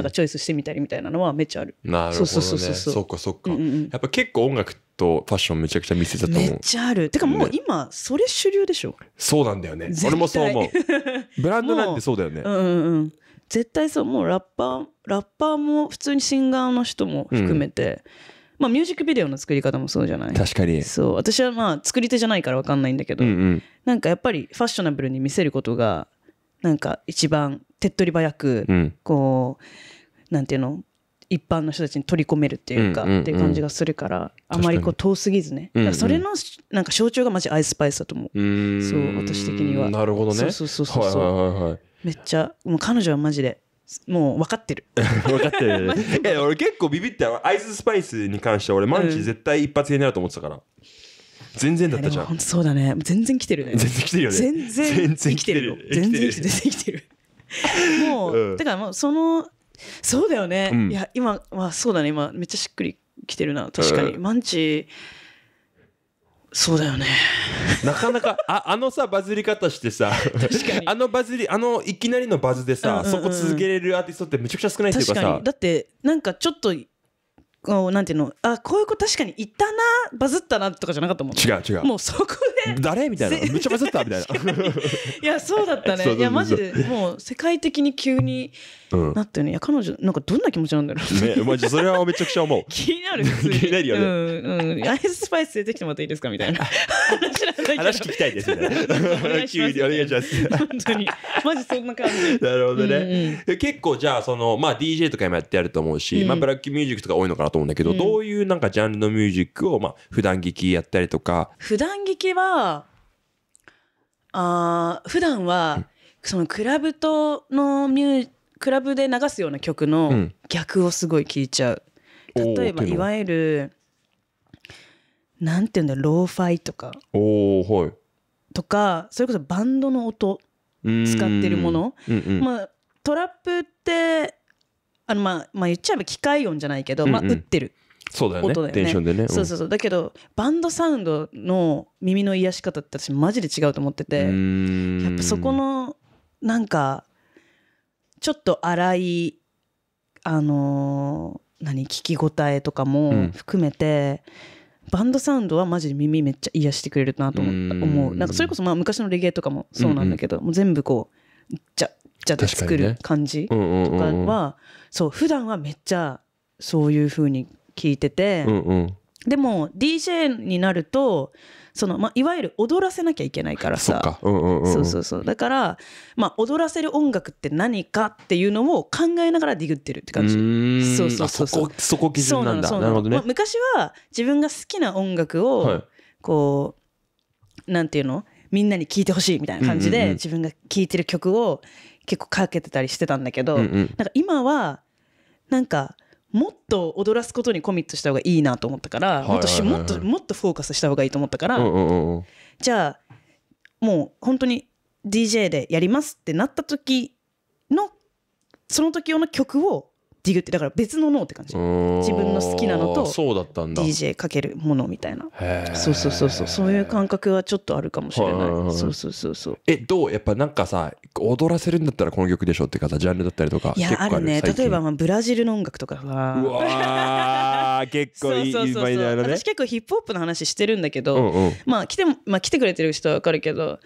んかチョイスしてみたりみたいなのはめっちゃある。なるほど、ね、そうそうそうそう。そっかそっか、うんうん、やっぱ結構音楽とファッションめちゃくちゃ見せてたと思う。めっちゃある。てかもう今、それ主流でしょ。そうなんだよね。俺もそう思う。(laughs) ブランドなんてそうだよね。うんうんうん。絶対そう、もうラッパー、ラッパーも普通にシンガーの人も含めて、うんまあ、ミュージックビデオの作り方もそうじゃない確かにそう私はまあ作り手じゃないから分かんないんだけど、うんうん、なんかやっぱりファッショナブルに見せることがなんか一番手っ取り早く、うん、こうなんていうの一般の人たちに取り込めるっていうか、っていう感じがするからあまりこう遠すぎずね、うそれのなんか象徴がマジアイスパイスだと思うそう私的にはなるほどねそうそうそうそう、はいはいはいはい、めっちゃもう彼女はマジでもう分かってる (laughs) 分かってるえ (laughs) 俺結構ビビってアイズスパイスに関しては俺マンチ絶対一発芸になると思ってたから、全然だったじゃんそうだね全然来てるね全然来てるよね全然全然来てる全然来てるもう、うん、だからもうそのそうだよね、うん、いや今は、まあ、そうだね今めっちゃしっくりきてるな確かに、うん、マンチそうだよね。なかなか、あ、あのさ、バズり方してさ、確かにあのバズり、あの、いきなりのバズでさ、うんうんうん、そこ続けれるアーティストってめちゃくちゃ少ないっていうかさ。かだって、なんかちょっと、こうなんていうのあこういう子確かにいたなバズったなとかじゃなかったもん、違う違うもうそこで誰みたいなめ (laughs) っちゃバズったみたいないや (laughs) そうだったねいやマジでもう世界的に急になったよね、うん、いや彼女なんかどんな気持ちなんだろうねマジそれはめちゃくちゃ思う (laughs) 気になる気になるよねうんうんアイススパイス出てきてもらっていいですかみたいな話話聞きたいですみ急にお願いします本当にマジそんな感じなるほどね、うんうん、結構じゃあそのまあ DJ とか今やってやると思うし、うん、まあブラックミュージックとか多いのかなと思うんだけど、うん、どういうなんかジャンルのミュージックを、まあ、普段聞きやったりとか。普段聞きは、あ普段は、そのクラブとのミュークラブで流すような曲の逆をすごい聞いちゃう。うん、例えば、いわゆる、なんていうんだろローファイとか。おはい。とか、それこそバンドの音使ってるもの。まあ、トラップって、あのまあまあ言っちゃえば機械音じゃないけど、まあ、うん打ってるそうだよね音だよねテンションでねそうそうそうだけどバンドサウンドの耳の癒し方って私マジで違うと思っててやっぱそこのなんかちょっと荒いあのー何聞き応えとかも含めて、バンドサウンドはマジで耳めっちゃ癒してくれるなと思ったう思うなんかそれこそまあ昔のレゲエとかもそうなんだけど、もう全部こうじゃじゃで作る感じとかは、そう普段はめっちゃそういうふうに聞いてて、うんうん、でも DJ になるとその、ま、いわゆる踊らせなきゃいけないからさだから、ま踊らせる音楽って何かっていうのを考えながらディグってるって感じそうそうそうそそこ基準なんだなるほどね、ま昔は自分が好きな音楽を、はい、こうなんていうのみんなに聴いてほしいみたいな感じで、自分が聴いてる曲を結構かけてたりしてたんだけど、うんうん、なんか今はなんかもっと踊らすことにコミットした方がいいなと思ったから、はもっともっとフォーカスした方がいいと思ったから、うんうんうん、じゃあもう本当に DJ でやりますってなった時のその時用の曲をディグってだから別の脳って感じ自分の好きなのと DJ かけるものみたいなそうそうそうそうそういう感覚はちょっとあるかもしれないそうそうそうそうえどうやっぱなんかさ踊らせるんだったらこの曲でしょって方ジャンルだったりとかいやあるね例えばまあブラジルの音楽とかうわ結構いいそうそうそうね、私結構ヒップホップの話してるんだけど、まあ来てまあ来てくれてる人はわかるけど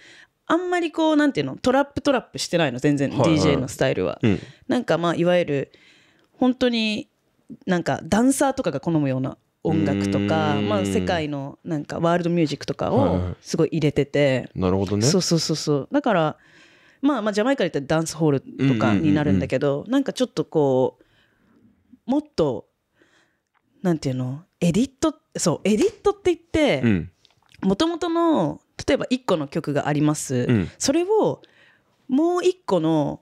あんまりこうなんていうのトラップトラップしてないの全然 DJ のスタイルは、なんかまあいわゆる本当になんかダンサーとかが好むような音楽とか、まあ、世界のなんかワールドミュージックとかをすごい入れてて、はい、なるほどねそうそうそうそうだから、まあ、まあジャマイカで言ったらダンスホールとかになるんだけど、うんうんうんうん、なんかちょっとこうもっとなんていうのエディットそうエディットって言ってもともとの例えば1個の曲があります、うん、それをもう1個の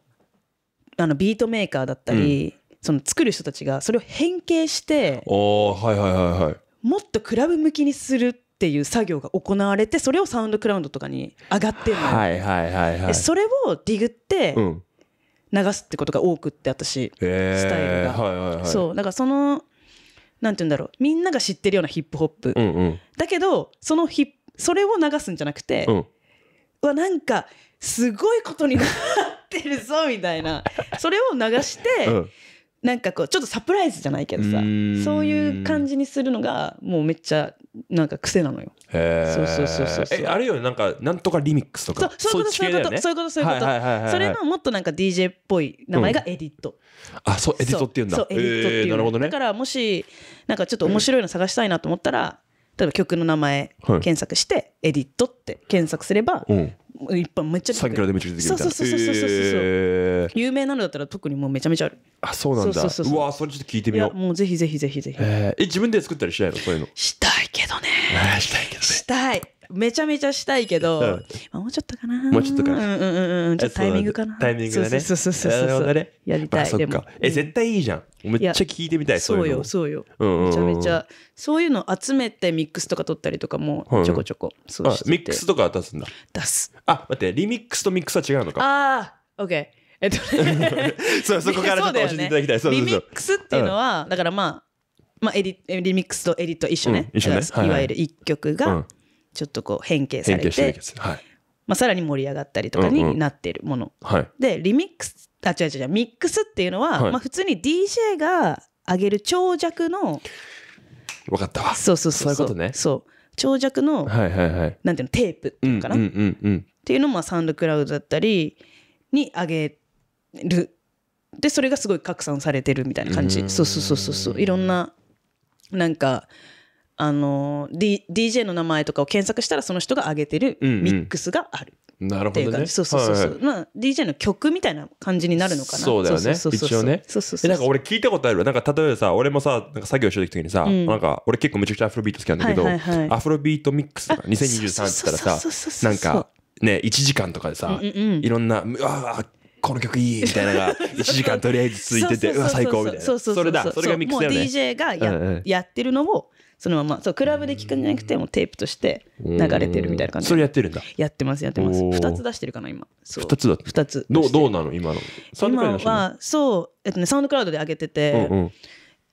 あのビートメーカーだったり、うんその作る人たちがそれを変形してもっとクラブ向きにするっていう作業が行われてそれをサウンドクラウンドとかに上がってるの、はいはいはい、それをディグって、流すってことが多くって私、スタイルが、はいはいはい、そうだからそのなんて言うんだろうみんなが知ってるようなヒップホップ、うんうん、だけどそのヒそれを流すんじゃなくて、うん、なんかすごいことになってるぞみたいなそれを流して、うん、なんかこうちょっとサプライズじゃないけどさそういう感じにするのがもうめっちゃなんか癖なのよ。そうそうそうそうえあるよねなんかなんとかリミックスとかそういうことそういうことそういうことそういうことそれのもっとなんか DJ っぽい名前がエディット。うん、あそうエディットっていうんだ。そうエディットっていう、えー、なるほどね。だからもしなんかちょっと面白いの探したいなと思ったら、うん例えば曲の名前検索して、エディットって検索すれば一般めっちゃ3キロでめちゃくちゃるそうそうそうそうそうそう、えー、有名なのだったら特にもうめちゃめちゃあるあそうなんだそうそうそううわそれちょっと聞いてみようもうぜひぜひぜひぜひえー、自分で作ったりしないのそういうのしたいけどねしたいけどねしたいめちゃめちゃしたいけど、うん、もうちょっとかなもうちょっとかなうんうんうんちょっとタイミングかなタイミングだねそうそうそうそうそう、やりたい、そっでもえ絶対いいじゃんめっちゃ聞いてみたいそうよそうよ、うんうん、めちゃめちゃそういうの集めてミックスとか撮ったりとかもちょこちょこ、そうしてミックスとか出すんだ出すあ待ってリミックスとミックスは違うのかああオッケーえっとね (laughs) そうそこからちょっと教えていただきたいそう、ね、リミックスっていうのは、だからまあまあ、エデリミックスとエディット一緒ね、うん、一緒ね、い、わゆる一曲がちょっとこう変形されてはいまあ、さらに盛り上がったりとかになってるもの、うんうん、でリミックスあ違う違うミックスっていうのは、はい、まあ、普通に DJ が上げる長尺の分かったわそうそうそうそういうことねそう長尺の、はいはいはい、なんていうのテープっていうかな、うんうんうんうん、っていうのもサウンドクラウドだったりに上げるでそれがすごい拡散されてるみたいな感じそうそうそうそうそういろんななんかあの、D、DJ の名前とかを検索したらその人が上げてるミックスがある。うんうん、なるほどね。そうそうそうそう、はい、まあ DJ の曲みたいな感じになるのかな。そうだよね。一応ね。そうそうそうなんか俺聞いたことある。なんか例えばさ、俺もさ、なんか作業してる時にさ、うん、なんか俺結構めちゃくちゃアフロビート好きなんだけど、はいはいはい、アフロビートミックスとか2023って言ったらさ、なんかね、1時間とかでさ、うんうんいろんな、うわこの曲いいみたいなのが1 (laughs) 時間とりあえずついててうわ最高みたいなそれだそれがミックスだよね DJ がやうんうん、やってるのをそのままそうクラブで聴くんじゃなくてもうテープとして流れてるみたいな感じそれやってるんだやってますやってます2つ出してるかな今2つだ2つどうどうなの今の今はそう、えっとね、サウンドクラウドで上げてて、うんうん、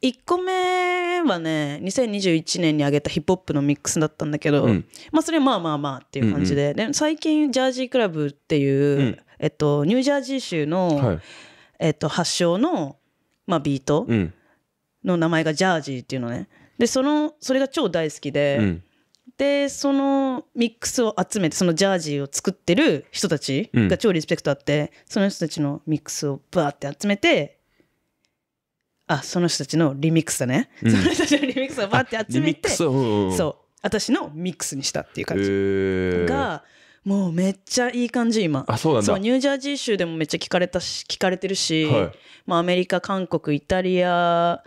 1個目はね2021年に上げたヒップホップのミックスだったんだけど、うん、まあそれはまあまあまあっていう感じでうんうん、で最近ジャージークラブっていう、うん、えっと、ニュージャージー州の、はい、えっと、発祥の、まあ、ビートの名前がジャージーっていうのね、でそのそれが超大好きで、うん、でそのミックスを集めてそのジャージーを作ってる人たちが超リスペクトあって、その人たちのミックスをバーって集めてあその人たちのリミックスだね、うん、その人たちのリミックスをバーって集めてそう私のミックスにしたっていう感じ、がもうめっちゃいい感じ今あそうなんだニュージャージー州でもめっちゃ聞かれたし聞かれてるし、はい、まあ、アメリカ韓国イタリア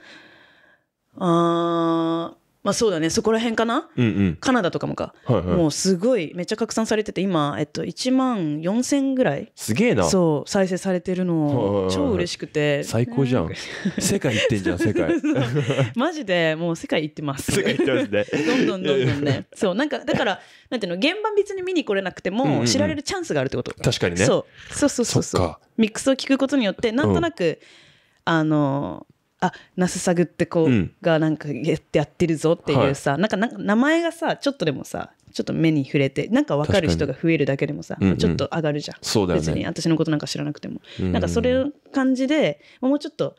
あまあそうだねそこら辺かな、うんうん、カナダとかもか、はいはい、もうすごいめっちゃ拡散されてて今、えっと、1万4000ぐらいすげえなそう再生されてるの超嬉しくて最高じゃん世界行ってんじゃん世界 (laughs) マジでもう世界行ってます世界行ってますねどんどんどんどんねそうなんかだからなんていうの現場別に見に来れなくても知られるチャンスがあるってこと、うんうん、確かにねそうそうそうそうミックスを聞くことによってなんとなく、うん、あのあ那須サグって子がなんかやってるぞっていうさ、うんなんか名前がさちょっとでもさちょっと目に触れてなんか分かる人が増えるだけでもさ、ちょっと上がるじゃんそうだ、ね、別に私のことなんか知らなくても、うん、なんかそれ感じでもうちょっと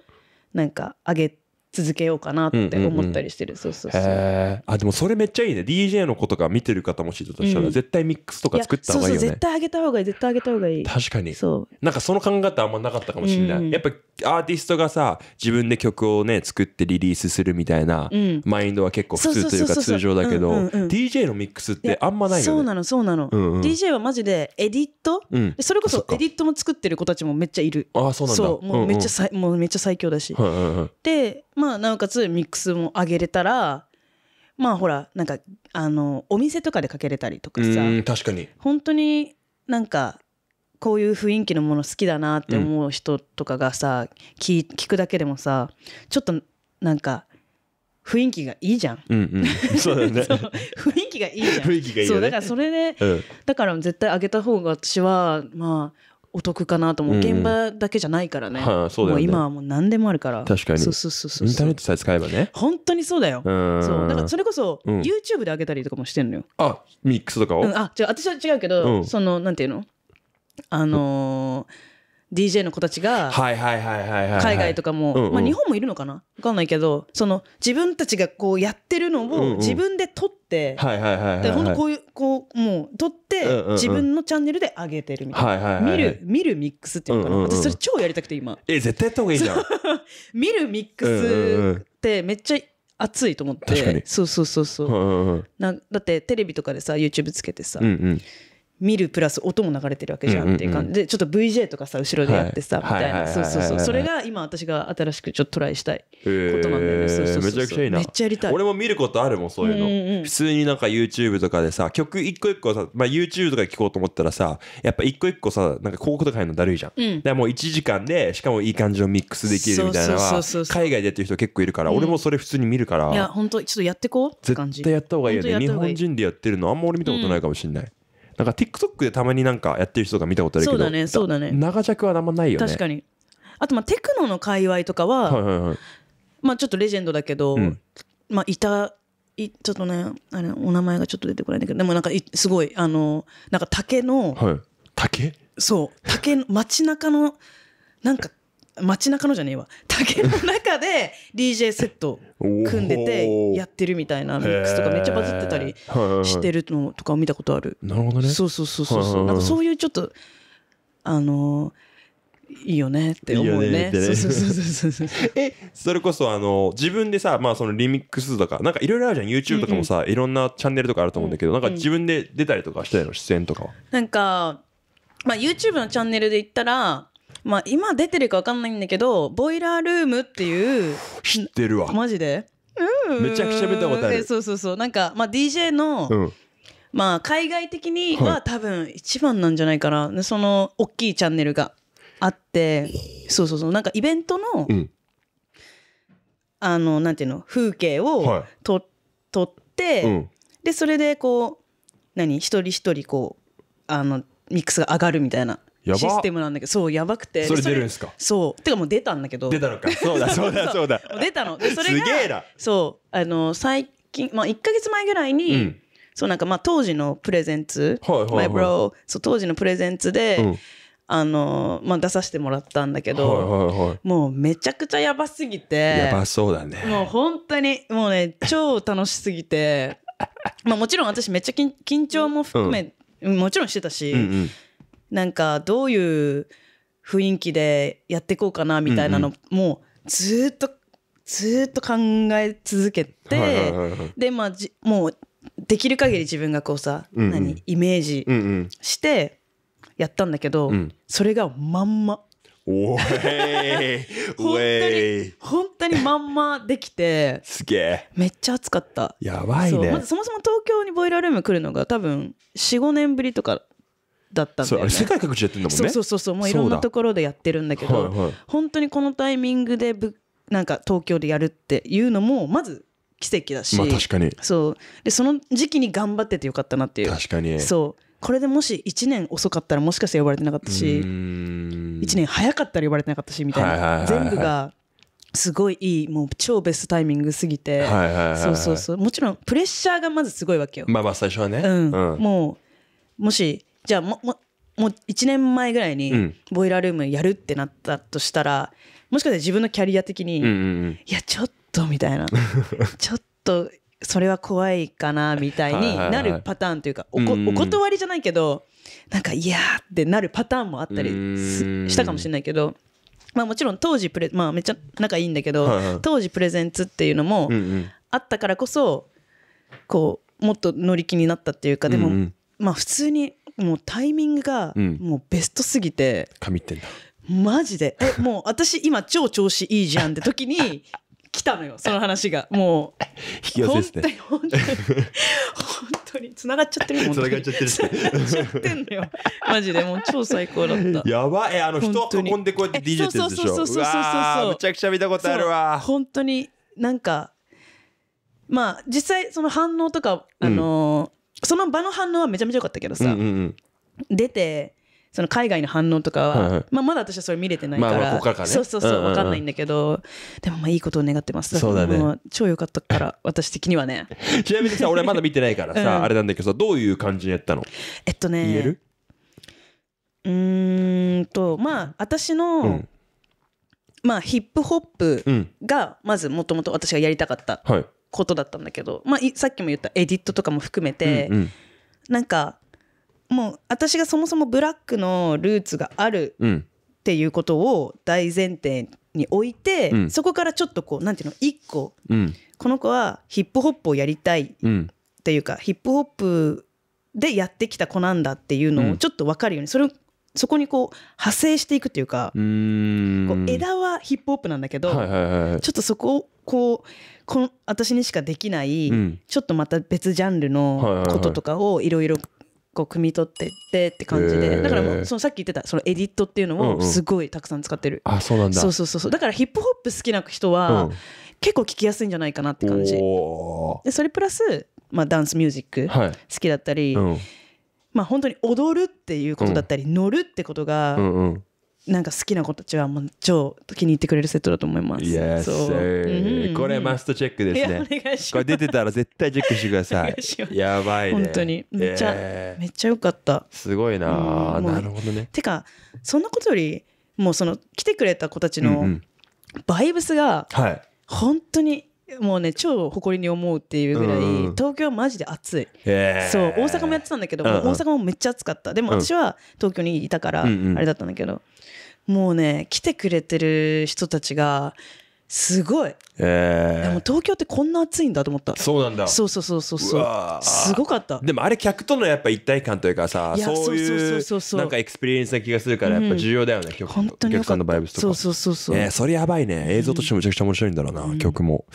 なんか上げ続けようかなって思ったりしてる、うんうんうん、そうそうそうあでもそれめっちゃいいね DJ の子とか見てる方もしいたとしたら、うん、絶対ミックスとか作った方がいいよねそうそう絶対あげた方がいい絶対あげた方がいい確かにそうなんかその考え方あんまなかったかもしれない、うんやっぱアーティストがさ自分で曲をね作ってリリースするみたいな、うん、マインドは結構普通というか通常だけど DJ のミックスってあんまないよねそうなのそうなの、うんうん、DJ はマジでエディット、うん、それこそエディットも作ってる子たちもめっちゃいるあそうなんだそうもうめっちゃ、もうめっちゃ最強だし、うんうんうん、でまあなおかつミックスも上げれたらまあほらなんかあのお店とかでかけれたりとかさ確かに本当になんかこういう雰囲気のもの好きだなって思う人とかがさ、うん、聞聞くだけでもさちょっとなんか雰囲気がいいじゃん。うんうん、そうだね (laughs) 雰囲気がいいじゃん。(laughs) 雰囲気がいい、ね、そうだからそれで、うん、だから絶対上げた方が私はまあお得かなと思う、うん現場だけじゃないからねはあ、そうだよ、ね、今はもう何でもあるから確かにそうそうそうそうインターネットさえ使えばね本当にそうだよそうだからそれこそ、うん、YouTube で上げたりとかもしてんのよあミックスとかを、うん、あ違う私は違うけど、うん、そのなんていうのあのー DJ の子たちが海外とかも、まあ、日本もいるのかな分かんないけどその自分たちがこうやってるのを自分で撮って、う本当こういうこうもう撮って自分のチャンネルで上げてるみたいな、見る見るミックスっていうのかな、私それ超やりたくて今え絶対やった方がいいじゃん (laughs) 見るミックスってめっちゃ熱いと思ってそうそうそうそう、そうなだってテレビとかでさ YouTube つけてさ、うんうん見るプラス音も流れてるわけじゃんっていう感じでちょっと VJ とかさ後ろでやってさみたいなそうそうそうそれが今私が新しくちょっとトライしたいことなんでめちゃくちゃいいなめっちゃやりたい俺も見ることあるもんそういうの普通になんか YouTube とかでさ曲一個一個さまあ YouTube とか聴こうと思ったらさやっぱ一個一個さなんか広告とか入るのだるいじゃんでもう1時間でしかもいい感じのミックスできるみたいなのは海外でやってる人結構いるから俺もそれ普通に見るからいや本当ちょっとやってこうって感じ絶対やった方がいいよね日本人でやってるのあんま俺見たことないかもしれないなんか TikTok でたまになんかやってる人が見たことあるけどそうだねそうだね長尺はあんまないよね確かにあとまあテクノの界隈とかは,、まあちょっとレジェンドだけど、うん、まあいたいちょっとねあれお名前がちょっと出てこないんだけどでもなんかすごいあのなんか竹の、はい、竹そう竹の街中のなんか街中のじゃねえわ竹の中で DJ セット組んでてやってるみたいなミックスとかめっちゃバズってたりしてるのとか見たことあるなるほどねそうそうそうそう,、そうなんかそういうちょっとあのいいよねって思うね。そそそそそううううう (laughs) え、それこそあの自分でさ、まあそのリミックスとかなんかいろいろあるじゃん。YouTube とかもさ、いろんなチャンネルとかあると思うんだけど、なんか自分で出たりとかしたいの出演とかは。なんかまあ YouTube のチャンネルで言ったら。まあ今出てるか分かんないんだけどボイラールームっていう知ってるわマジでめちゃくちゃ見たことあるそうそうそうなんか、まあ、DJ の、うん、まあ海外的には多分一番なんじゃないかな、はい、その大きいチャンネルがあってそうそうそうなんかイベントの、うん、あのなんていうの風景をと、はい、撮って、うん、でそれでこう何一人一人こうあのミックスが上がるみたいなシステムなんだけどそうやばくてそれ出るんですかそうてかもう出たんだけど出たのかそうだそうだ (laughs) そうだ出たのでそれすげえなそうあの最近まあ1か月前ぐらいに、うん、そうなんかまあ当時のプレゼンツ、はいはいはい、マイブローそう当時のプレゼンツで、うんあのまあ、出させてもらったんだけど、はいはいはい、もうめちゃくちゃやばすぎてやばそうだねもう本当にもうね超楽しすぎて (laughs) まあもちろん私めっちゃ緊張も含め、うん、もちろんしてたし、うんうん、なんかどういう雰囲気でやっていこうかなみたいなのもずっとずっと考え続けて、でまあじもうできる限り自分がこうさ、うんうん、何イメージしてやったんだけど、うん、それがまんま。おえ本当に本当にまんまできてすげえめっちゃ暑かったやばいねそ,、ま、ずそもそも東京にボイラールーム来るのが多分45年ぶりとかだったんだよ、ね、世界各地やってんだもんねそうそうそうもういろんなところでやってるんだけど、はいはい、本当にこのタイミングでぶなんか東京でやるっていうのもまず奇跡だし、まあ、確かにそうでその時期に頑張っててよかったなっていう確かにそうこれでもし1年遅かったらもしかして呼ばれてなかったし1年早かったら呼ばれてなかったしみたいな、はいはいはいはい、全部がすごいいいもう超ベストタイミングすぎて、はいはい、そうそうそうもちろんプレッシャーがまずすごいわけよまあまあ最初はね、うん、うん、もうもしじゃあもももう1年前ぐらいにボイラールームやるってなったとしたら、もしかして自分のキャリア的に、うんうんうん、いやちょっとみたいな (laughs) ちょっとそれは怖いかなみたいになるパターンというか、はいはいはい、お断りじゃないけど、うん、なんかいやーってなるパターンもあったりしたかもしれないけど。まあ、もちろん当時プレ、まあ、めっちゃ仲いいんだけど、はいはい、当時プレゼンツっていうのもあったからこそこうもっと乗り気になったっていうかでも、まあ普通にもうタイミングがもうベストすぎて、うん、神ってんだマジでえもう (laughs) 私今超調子いいじゃんって時に来たのよその話がもう引き寄せですね本当に本当につながっちゃってるもんつながっちゃってるつながっちゃってんのよマジでもう超最高だったやばいあの人運んでこうやって DJ ってるでしょそうそうそうそうそうそうむちゃくちゃ見たことあるわ本当になんかまあ実際その反応とかあのその場の反応はめちゃめちゃ良かったけどさ、うんうん出てその海外の反応とかは、はいはいまあ、まだ私はそれ見れてないから,、まあ、からねそうそうそう、うんうん分かんないんだけどでもまあいいことを願ってますそうだね超良かったから (laughs) 私的にはねちなみにさ俺まだ見てないからさ、(laughs) うんあれなんだけどさどういう感じでやったのえっとね言えるうーんとまあ私の、うんまあ、ヒップホップがまずもともと私がやりたかったはいことだったんだけど、まあ、さっきも言ったエディットとかも含めて、うんうん、なんかもう私がそもそもブラックのルーツがあるっていうことを大前提に置いて、うん、そこからちょっとこうなんていうの一個、うん、この子はヒップホップをやりたいっていうか、うん、ヒップホップでやってきた子なんだっていうのをちょっと分かるようにそれをそこにこう派生していくっていうかこう枝はヒップホップなんだけど、はいはいはい、ちょっとそこをこう。この私にしかできない、うん、ちょっとまた別ジャンルのこととかをいろいろこう汲み取ってってって感じで、だからもうそのさっき言ってたそのエディットっていうのをすごいたくさん使ってる、うんうん、あそうなんだそうそうそうだからヒップホップ好きな人は、結構聞きやすいんじゃないかなって感じでそれプラス、まあ、ダンスミュージック好きだったり、はいうん、まあ本当に踊るっていうことだったり、うん、乗るってことが、うんうんなんか好きな子たちはもう超気に入ってくれるセットだと思います。Yes, そう、うん、これマストチェックですね。これ出てたら絶対チェックしてください。いやばい、ね、本当にめっちゃ、えー、めっちゃ良かった。すごいな、うん、なるほどね。てかそんなことよりもうその来てくれた子たちのバイブスが本当にもうね超誇りに思うっていうぐらい、うん東京はマジで暑い、そう大阪もやってたんだけど、うん大阪もめっちゃ暑かったでも私は東京にいたからあれだったんだけど、もうね来てくれてる人たちがすごい、えー、でも東京ってこんな暑いんだと思ったそうなんだそうそうそうそうそうすごかったでもあれ客とのやっぱ一体感というかさそういうなんかエクスペリエンスな気がするからやっぱ重要だよね、うん、曲お客さんのバイブスとかそうそうそうそうえー、それやばいね映像としてもめちゃくちゃ面白いんだろうな、うん、曲も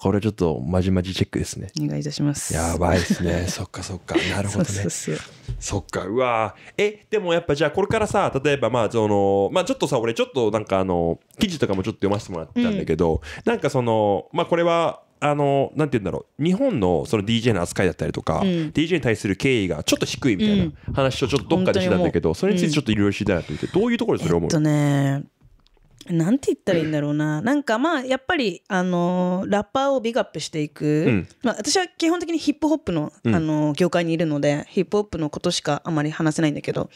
これちょっとまじまじチェックですねお願いいたしますやばいですねそっかそっかなるほどね (laughs) そうそうそうそっか、うわえ、でもやっぱじゃあこれからさ、例えばまあその、まあちょっとさ、俺ちょっとなんかあの、記事とかもちょっと読ませてもらったんだけど、うん、なんかその、まあこれは、あの、なんて言うんだろう、日本のその DJ の扱いだったりとか、うん、DJ に対する敬意がちょっと低いみたいな話をちょっとどっかでしてたんだけど、それについてちょっといろいろ知りたいなと思って、どういうところでそれ思う、えっとねなんて言ったらいいんだろうな、なんかまあやっぱり、あのーラッパーをビッグアップしていく、うんまあ、私は基本的にヒップホップの、あのー業界にいるのでヒップホップのことしかあまり話せないんだけど、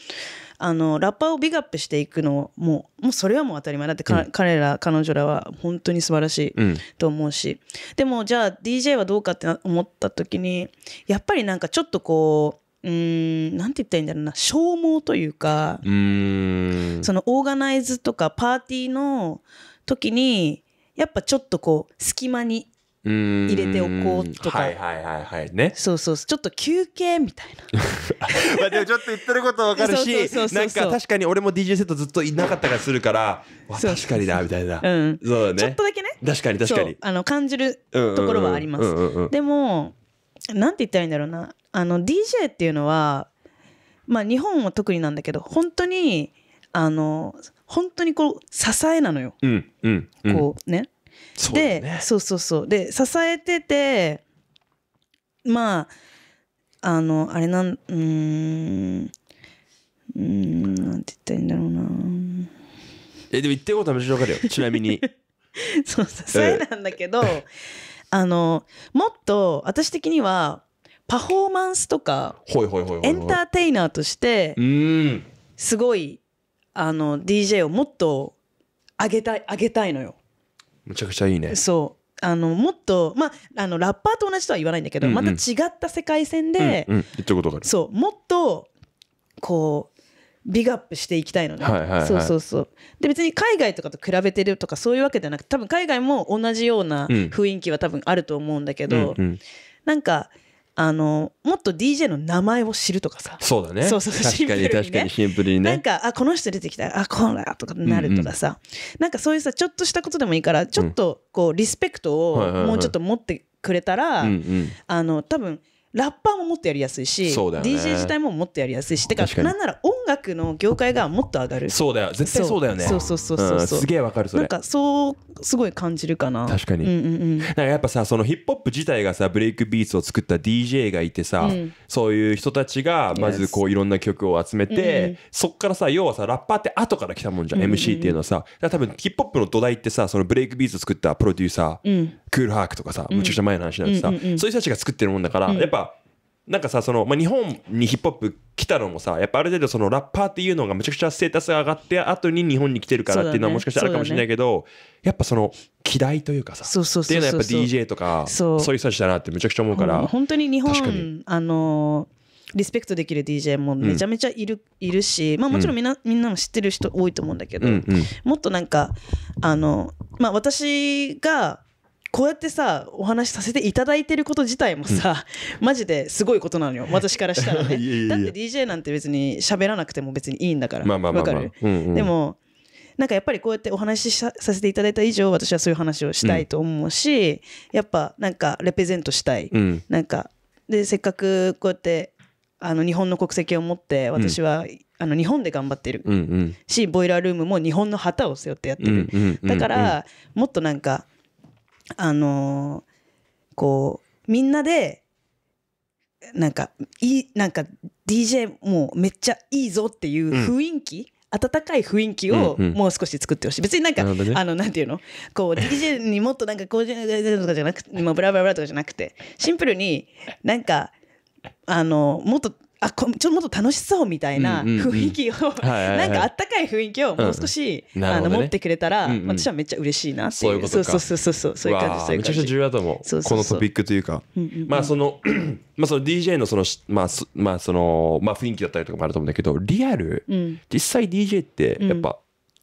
あのーラッパーをビッグアップしていくのももうそれはもう当たり前だって彼ら彼女らは本当に素晴らしいと思うしでもじゃあ DJ はどうかって思った時にやっぱりなんかちょっとこううんなんて言ったらいいんだろうな消耗というかそのオーガナイズとかパーティーの時にやっぱちょっとこう隙間に入れておこうとかはいはいはいはいねそうそうちょっと休憩みたいな (laughs) まあでもちょっと言ってることわかるしんか確かに俺も DJ セットずっといなかったからするから確かにだみたいな、ちょっとだけね確かに確かにあの感じるところはありますでもなんて言ったらいいんだろうなあの DJ っていうのは、まあ、日本は特になんだけど本当にあの本当にこう支えなのよ。うんうんこうね。そうねでそうそうそうで支えててまああのあれなんうんうんなんて言ったらいいんだろうなえでも言ってることはめっかるよちなみに (laughs) そう支えなんだけど、あのもっと私的にはパフォーマンスとかエンターテイナーとしてすごいあの DJ をもっと上げたい上げたいのよ。むちゃくちゃいいねそうあのもっと、まあ、あのラッパーと同じとは言わないんだけど、うんうん、また違った世界線で、そうもっとこうビッグアップしていきたいのね、そうそうそうで別に海外とかと比べてるとかそういうわけじゃなくて多分海外も同じような雰囲気は多分あると思うんだけど、うんんうん、なんかあのもっと DJ の名前を知るとかさそうだねそうそう確かに、確かにシンプルにねなんかあこの人出てきたあこんだとかなるとかさ、うんうん、なんかそういうさちょっとしたことでもいいからちょっとこう、リスペクトをもうちょっと持ってくれたら、うんうん、あの多分ラッパーももっとやりやすいし、ね DJ 自体ももっとやりやすいし、てからなんなら音楽の業界がもっと上がる。そうだよ絶対そうだよねそうそうそうそうそうんすげえわかるそなんかそうすごい感じるかな。確かにうんうんうん。なんかやっぱさそのヒップホップ自体がさブレイクビーツを作った DJ がいてさ、うんそういう人たちがまずこういろんな曲を集めて、うんそっからさ要はさラッパーって後から来たもんじゃん、MC っていうのはさだから多分ヒップホップの土台ってさそのブレイクビーツを作ったプロデューサー、うんクールハークとかさむちゃくちゃ前の話なんでさ、うんうんうんそういう人たちが作ってるもんだから、やっぱなんかさその、まあ、日本にヒップホップ来たのもさやっぱある程度そのラッパーっていうのがめちゃくちゃステータスが上がって後に日本に来てるからっていうのはもしかしたらあるかもしれないけど、ねね、やっぱその期待というかさっていうのはやっぱ DJ とかそういう人たちだなってめちゃくちゃ思うから、うん、本当に日本あのリスペクトできる DJ もめちゃめちゃいるうん、いるし、まあ、もちろんみんなうん、みんなも知ってる人多いと思うんだけど、うんうん、もっとなんかあの、まあ、私がこうやってさお話しさせていただいてること自体もさ、うん、マジですごいことなのよ (laughs) 私からしたらねだって DJ なんて別に喋らなくても別にいいんだからわ、まあまあ、かる、うんうん、でもなんかやっぱりこうやってお話しさせていただいた以上私はそういう話をしたいと思うし、うん、やっぱなんかレペゼントしたい、うん、なんかでせっかくこうやってあの日本の国籍を持って私は、あの日本で頑張ってるし、うんうん、ボイラールームも日本の旗を背負ってやってる、うんうんうんうん、だからもっとなんかあのー、こうみんなでなんかいいなんか DJ もうめっちゃいいぞっていう雰囲気、うん温かい雰囲気をもう少し作ってほしい、うんうん、別になんか、ね、あのなんていうのこう DJ にもっとなんかこうとかじゃなくてもうブラブラブラとかじゃなくてシンプルになんかあのもっとあこちょっともっと楽しそうみたいな雰囲気を、なんかあったかい雰囲気をもう少し、うんね、あの持ってくれたら、うんうん、私はめっちゃ嬉しいなっていうそうそうそうそうそうそうそういう感じめちゃくちゃ重要だと思うこのトピックというか、うんうんうん、まあその (clears throat) まあその DJ のそのまあまあそのまあ雰囲気だったりとかもあると思うんだけどリアル、うん、実際 DJ ってやっぱ、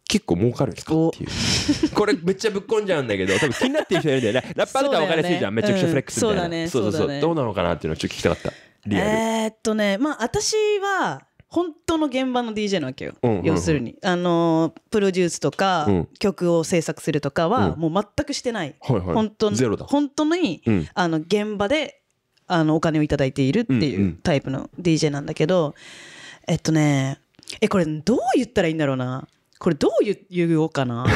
結構儲かるんですかっていう。(laughs) これめっちゃぶっこんじゃうんだけど、多分気になってる人いるんだよね。ラッパーとか分かりやすいじゃん、ね、めちゃくちゃフレックスみたいな。そうだね。そうそうそう。どうなのかなっていうのをちょっと聞きたかった。リアルえー、っとねまあ私は本当の現場の DJ なわけよ、うんうんうん要するにあのプロデュースとか、うん曲を制作するとかは、うんもう全くしてない、はいはい本当にゼロだ本当に、うんあの現場であのお金をいいているっていうタイプの DJ なんだけど、えっとねえこれどう言ったらいいんだろうなこれどう言言おうかな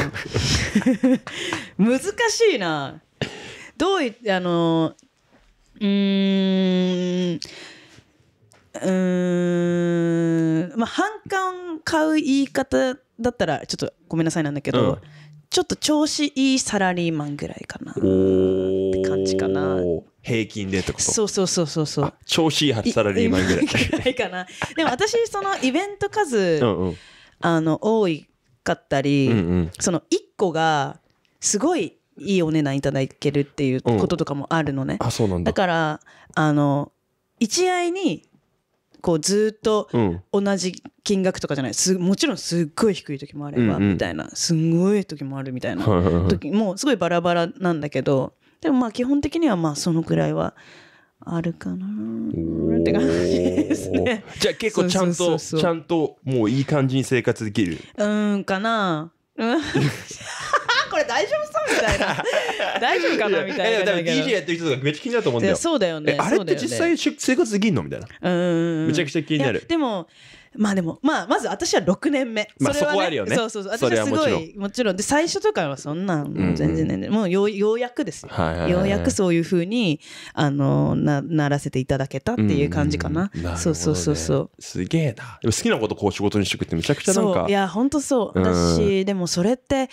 (laughs) (laughs) 難しいなどういあのうーんうんまあ反感買う言い方だったらちょっとごめんなさいなんだけど、うん、ちょっと調子いいサラリーマンぐらいかなって感じかな平均でとかとそうそうそうそうそう調子いいサラリーマンぐらいいかなでも私そのイベント数うん、あの多かったり、うんうん、その1個がすごいいいお値段いただけるっていうこととかもあるのね、うん、あそうなんだだからあの一概にこうずっと同じ金額とかじゃないすもちろんすっごい低い時もあればみたいな、うんうん、すんごい時もあるみたいな時もすごいバラバラなんだけどでもまあ基本的にはまあそのくらいは。あるかなって感じですね。じゃあ結構ちゃんとちゃんともういい感じに生活できる。うんかな。うん、(laughs) これ大丈夫みたいな。(laughs) 大丈夫かなみたいな。いや、DJ やってる人とかめっちゃ気になると思うんだよ。そうだよね。あれって実際、生活できんのみたいな。うん。めちゃくちゃ気になる。でも、まあでも、まあ、まず私は6年目。まあそこあるよね。そうそうそう。私はすごい、もちろん。で、最初とかはそんな、全然ね、もうようようやくですよ。ようやくそういうふうに、あの、な、ならせていただけたっていう感じかな。そうそうそうそう。すげえな。でも好きなことこう仕事にしてくってめちゃくちゃなんか。いや、本当そう。私、でもそれって、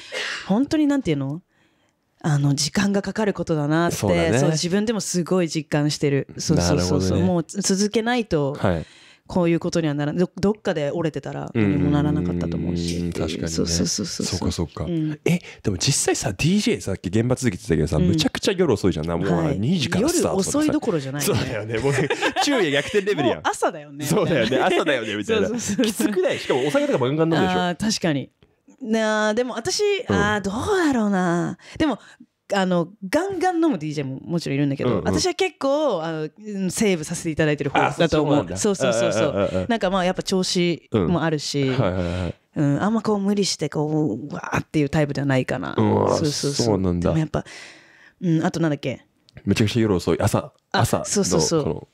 本当になんていうのあの時間がかかることだなってそう、ね、自分でもすごい実感してるそうそうそうそう、ね、もう続けないと、こういうことにはならどどっかで折れてたら何もならなかったと思うしう確かに、ね、そうそうそうそうそうかそうか、うん、えでも実際さ DJ さっき現場続きってたけどさ、うん、むちゃくちゃ夜遅いじゃんもう2時からスタート、は夜遅いどころじゃない、ね、そうだよねもう昼夜逆転レベルやん朝だよねそうだよね朝だよねみたいなきつくないしかもお酒とかもガンガン飲むでしょあ確かになでも私、うん、ああどうだろうなでもあのガンガン飲む DJ ももちろんいるんだけど、うんうん、私は結構あのセーブさせていただいてる方だと思うそうそうそうそうなんかまあやっぱ調子もあるし、はいはいはいうん、あんまこう無理してこううわーっていうタイプではないかな、うそうそうそうそうなんだでもやっぱ、うん、あとなんだっけめちゃくちゃ夜遅い朝朝のそうそうそう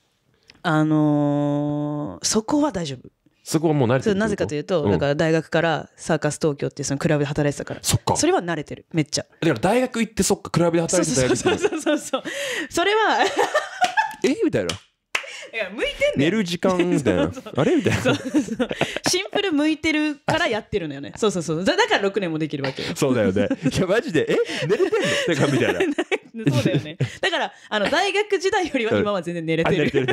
あのー、そこは大丈夫そこはもう慣れてるなぜかというと、うん、だから大学からサーカス東京っていうそのクラブで働いてたからそっかそれは慣れてるめっちゃだから大学行ってそっかクラブで働いてたそうそうそうそうそうそれは (laughs) えみたいないや向いてんね寝る時間みたいな (laughs) あれみたいなそそそうううシンプル向いてるからやってるのよねそうそうそうだから6年もできるわけよそうだよねいやマジでえ寝れてんのかみたいな (laughs) そうだよねだからあの大学時代よりは今は全然寝れてる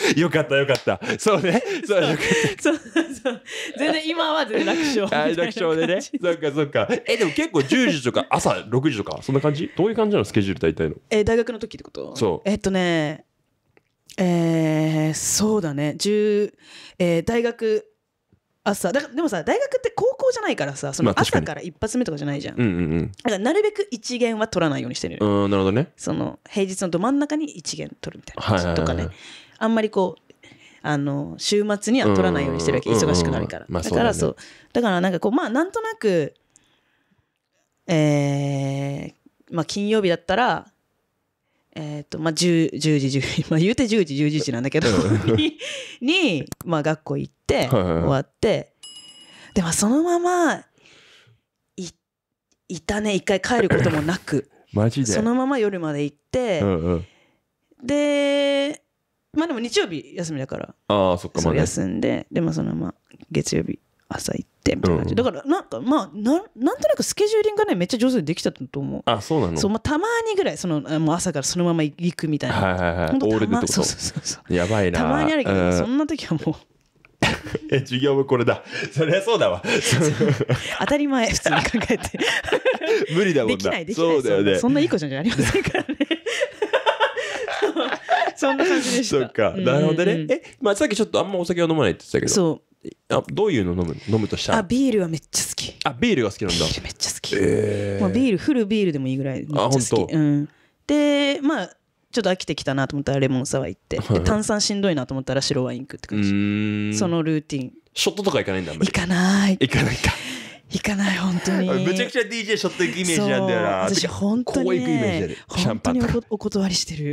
(laughs) よかったよかった。そうね。(laughs) そうそうそうそう (laughs) 全然今は全然楽勝。はい楽勝でね。そっかそっか。えでも結構10時とか朝6時とかそんな感じ？どういう感じなのスケジュール大体の？えー、大学の時ってこと？そう。えー、っとね、えー、そうだね。10えー、大学朝だかでもさ大学って高校じゃないからさその朝から一発目とかじゃないじゃんまあ、うんうんうん、だからなるべく一元は取らないようにしてるうんなるほどねその平日のど真ん中に一元取るみたいな、はいはい、とかねあんまりこうあの週末には取らないようにしてるわけ、うん忙しくなるから、まあ、だからそう、ね、だからなんかこうまあなんとなくえー、まあ金曜日だったらえっ、ー、とまあ 10, 10時10 (laughs) まあ言うて10時11時なんだけどにまあ学校行って終わってでもそのままいいたね一回帰ることもなく (laughs) マジでそのまま夜まで行って、うんうん、でまあでも日曜日休みだからああそっかまあ、ね、休んででもそのまま月曜日朝行ってみたいな感じ、うん、だからなんかまあななんとなくスケジューリングがねめっちゃ上手にできたと思うあそうなのそう、まあ、たまにぐらいそのもう朝からそのまま行くみたいなはいはいはいオールでってそうそうそうやばいなたまにあるけど、そんな時はもう (laughs) え授業部これだそりゃそうだわ (laughs) 当たり前普通に考えて無理だもんなできないできないそうだよねそんないい子じゃありませんからねそんな感じでした。そか。なるほどね。え、まあさっきちょっとあんまお酒を飲まないって言ってたけど。そう。あどういうの飲む飲むとしたらあビールはめっちゃ好きあビールが好きなんだビールめっちゃ好き、えー、まあ、ビールフルビールでもいいぐらいめっちゃ好きあ本当、うん、でまあちょっと飽きてきたなと思ったらレモンサワー行って、炭酸しんどいなと思ったら白ワイン食って感じそのルーティンショットとか行かないんだん行かない行かないか行かない本当に (laughs) めちゃくちゃ DJ ショット行くイメージなんだよな私本当に、ね、本当にお断りしてる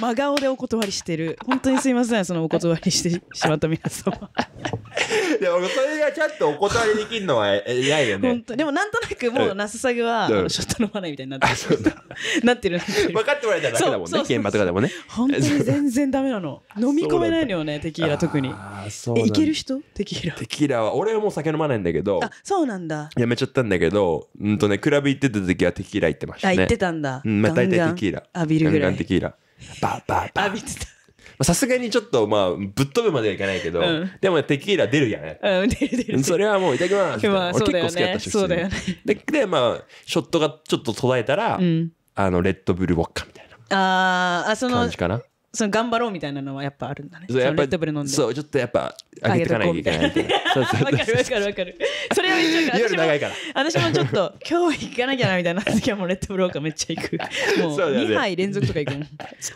真顔でお断りしてる。本当にすいません、そのお断りしてしまった皆様。いや、俺、それがちゃんとお断りできるのは偉いよね。本当でも、なんとなくもう、なすさぐは、ちょショットまないみたいになってる。(laughs) なってる。分かってもらえたらだけだもんね、現場とかでもね。本当に全然ダメなの。(laughs) 飲み込めないのよね、テキーラ特に。え、いける人テキーラ。テキーラは、俺はもう酒飲まないんだけど。あ、そうなんだ。やめちゃったんだけど、うんとね、クラブ行ってた時はテキーラ行ってましたね。あ、行ってたんだ。うん、まあ、大体テキーラ。あビルぐらい。テキーラ。バババ浴びてたさすがにちょっとまあぶっ飛ぶまではいかないけど、うん、でもテキーラ出るやん、うん、出る出るそれはもういただきます、俺結構好きだったしそうだよねででまあショットがちょっと途絶えたら、うん、あのレッドブルウォッカみたいなああその感じかなその頑張ろうみたいなのはやっぱあるんだね。そうやっぱレッドブル飲んで。そうちょっとやっぱ上げていかなきゃいけないみたいな。わかるわかるわかる。それはめっちゃ夜長いから。私もちょっと今日行かなきゃなみたいな時はもうレッドブルーカーめっちゃ行く。(laughs) もう2杯連続とか行くもん。(laughs)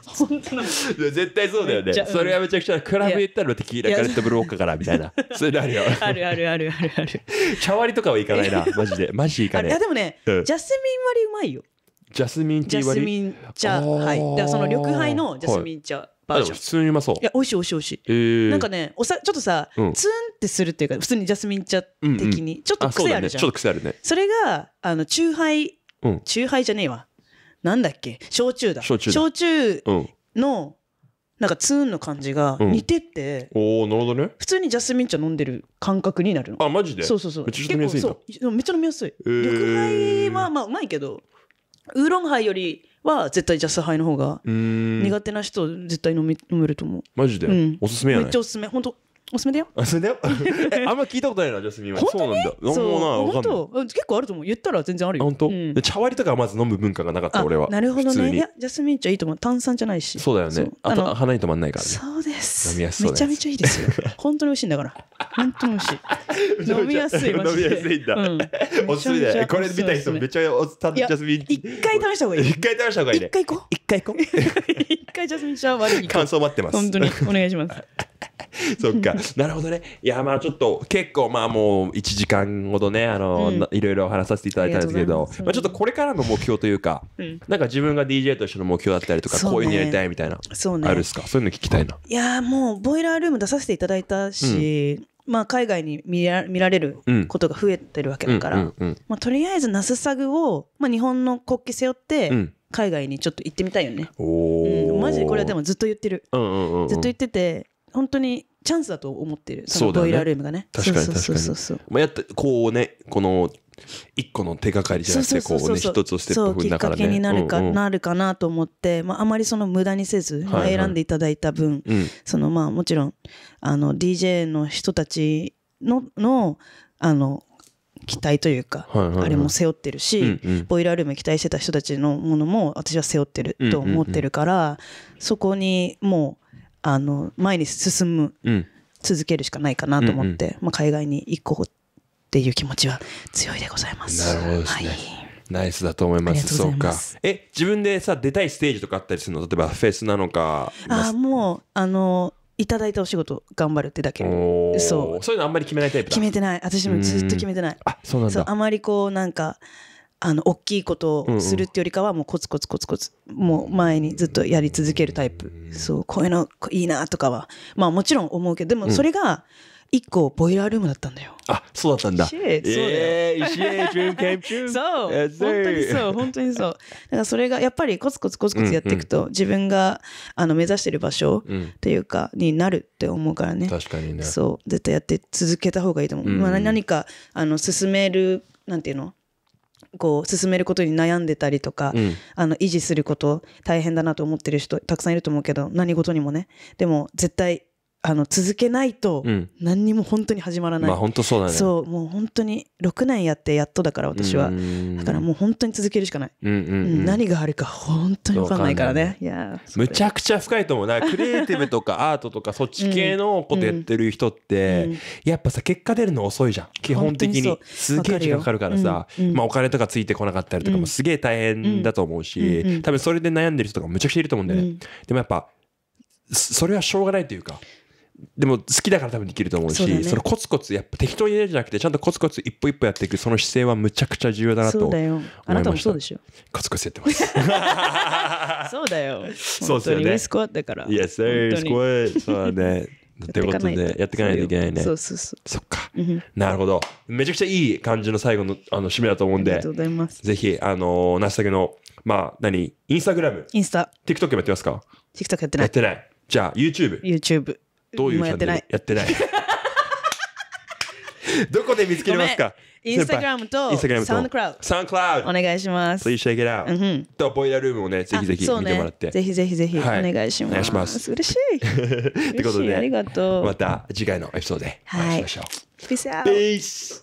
本当絶対そうだよね。それはめちゃくちゃクラブ行ったの敵だからレッドブルーカーからみたいな。そういうのあるよ。あるあるあるあるある。茶割りとかは行かないなマジでマジ行かない。いやでもね、うん、ジャスミン割りうまいよ。ジャスミンティー割りジャスミン茶はいだからその緑杯のジャスミン茶バージョン、普通にうまそういや美味しい美味しい美味しい、えー、なんかねおさちょっとさ、うん、ツンってするっていうか普通にジャスミン茶的に、うんうん、ちょっと癖あるじゃん、ね、ちょっと癖あるねそれがあの酎ハイ酎ハイじゃねえわなんだっけ焼酎だ焼酎の、なんかツーンの感じが似てて、うん、おおなるほどね普通にジャスミン茶飲んでる感覚になるのあマジでそうそうそうめっちゃ飲みやすいんだめっちゃ飲みやすい緑杯はまあうまいけどウーロンハイよりは絶対ジャスハイの方が苦手な人絶対飲み飲めると思うマジで、うん、おすすめやなめっちゃおすすめ本当おすすめだよ (laughs) おすすめだよ (laughs) あんま聞いたことないなジャスミンはそうなんだ本当結構あると思う言ったら全然あるよ本当、うん、茶割りとかまず飲む文化がなかった俺はなるほどねいやジャスミン茶いいと思う炭酸じゃないしそうだよねあと鼻に止まんないからねそうです飲みやすそうめちゃめちゃいいですよ本当に美味しいんだから本当に美味しい (laughs) 飲みやすい飲みやすいんだ、うん、おすすめだよこれ見た人めっちゃおすすめ一回試した方がいい一回試した方がいい一回行こう一回行こう回ジャスミンシャワー感想待ってます。本当にお願いします。(laughs) そっか、なるほどね。いや、まあちょっと結構、まあもう1時間ほどね、あの、うん、いろいろ話させていただいたんですけど、ままあちょっとこれからの目標というか、うん、なんか自分が DJ としての目標だったりとか、ね、こういうのやりたいみたいな、そうね、あるっすかそういうの聞きたいな。いや、もうボイラールーム出させていただいたし、うんまあ、海外に見ら見られることが増えてるわけだから、まあ、とりあえずナスサグを、まあ、日本の国旗背負って、うん海外にちょっと行ってみたいよね、うん、マジでこれはでもずっと言ってる、うんうんうんずっと言ってて本当にチャンスだと思ってるそのボイラールームがねそう、ね、確かに確かにやってこうねこの一個の手がかりじゃなくてこうね一つをしてそうきっかけになるかうんうん、なるかなと思って、まあ、あまりその無駄にせず、まあ、選んでいただいた分、はいそのまあもちろんあの DJ の人たちののあの期待というか、あれも背負ってるし、うんうん、ボイラールーム期待してた人たちのものも私は背負ってると思ってるから、そこにもうあの前に進む、うん、続けるしかないかなと思って、うんうん、まあ、海外に行こうっていう気持ちは強いでございます。なるほどですね、はいナイスだと思います。そうか。え、自分でさ、出たいステージとかあったりするの例えばフェスなのか。あ、もう、あの、いただいたお仕事頑張るってだけそうそういうのあんまり決めないタイプ決めてない私もずっと決めてないあそうなんだあまりこうなんかあの大きいことをするってよりかはもうコツコツコツコツもう前にずっとやり続けるタイプそうこういうのいいなとかはまあもちろん思うけどでもそれが、うん一個ボイラールームだったんだよ。あ、そうだったんだ。シェそうだよ。シェー、ドリームそう。本当にそう、本当にそう。だからそれがやっぱりコツコツコツコツやっていくと、自分があの目指してる場所というか、になるって思うからね。確かにね。そう、絶対やって続けた方がいいと思う。まあ何かあの進める、なんていうのこう進めることに悩んでたりとか、うん、あの維持すること大変だなと思ってる人たくさんいると思うけど何事にもねでも絶対あの続けないと何にも本当に始まらない、まあ本当そうだねそうもう本当に6年やってやっとだから私はだからもう本当に続けるしかない、何があるか本当に分かんないからねいやむちゃくちゃ深いと思うなクリエイティブとか (laughs) アートとかそっち系のことやってる人って、やっぱさ結果出るの遅いじゃん基本的にすげえ時間かかるからさ、まあ、お金とかついてこなかったりとかもすげえ大変だと思うし、多分それで悩んでる人とかむちゃくちゃいると思うんだよね、でもやっぱそれはしょうがないというかでも好きだから多分できると思うしその、ね、コツコツやっぱ適当にやるじゃなくてちゃんとコツコツ一歩一歩やっていくその姿勢はむちゃくちゃ重要だなと思いましたあなたもそうでしょコツコツやってます (laughs) そうだよ (laughs) そうですよねスクだからいそうだねということでやっていかないといけないねそうそうそうそっか、なるほどめちゃくちゃいい感じの最後のあの締めだと思うんでぜひあのなしたけのまあ何インスタグラムインスタ TikTok もやってますか TikTok やってないやってないじゃあ YouTube YouTube どういうやっやってない。(laughs) どこで見つけますかインスタグラムとサウンドクラウド。サウンドクラウド。お願いします。Please check it out、と、ボイラルームをね、ぜひぜひ見てもらって。ぜひぜひぜひ、はい、お願いします。お願いします。嬉しい。ということで、ありがとう。また次回のエピソードでお会いしましょう。Peace out! Peace!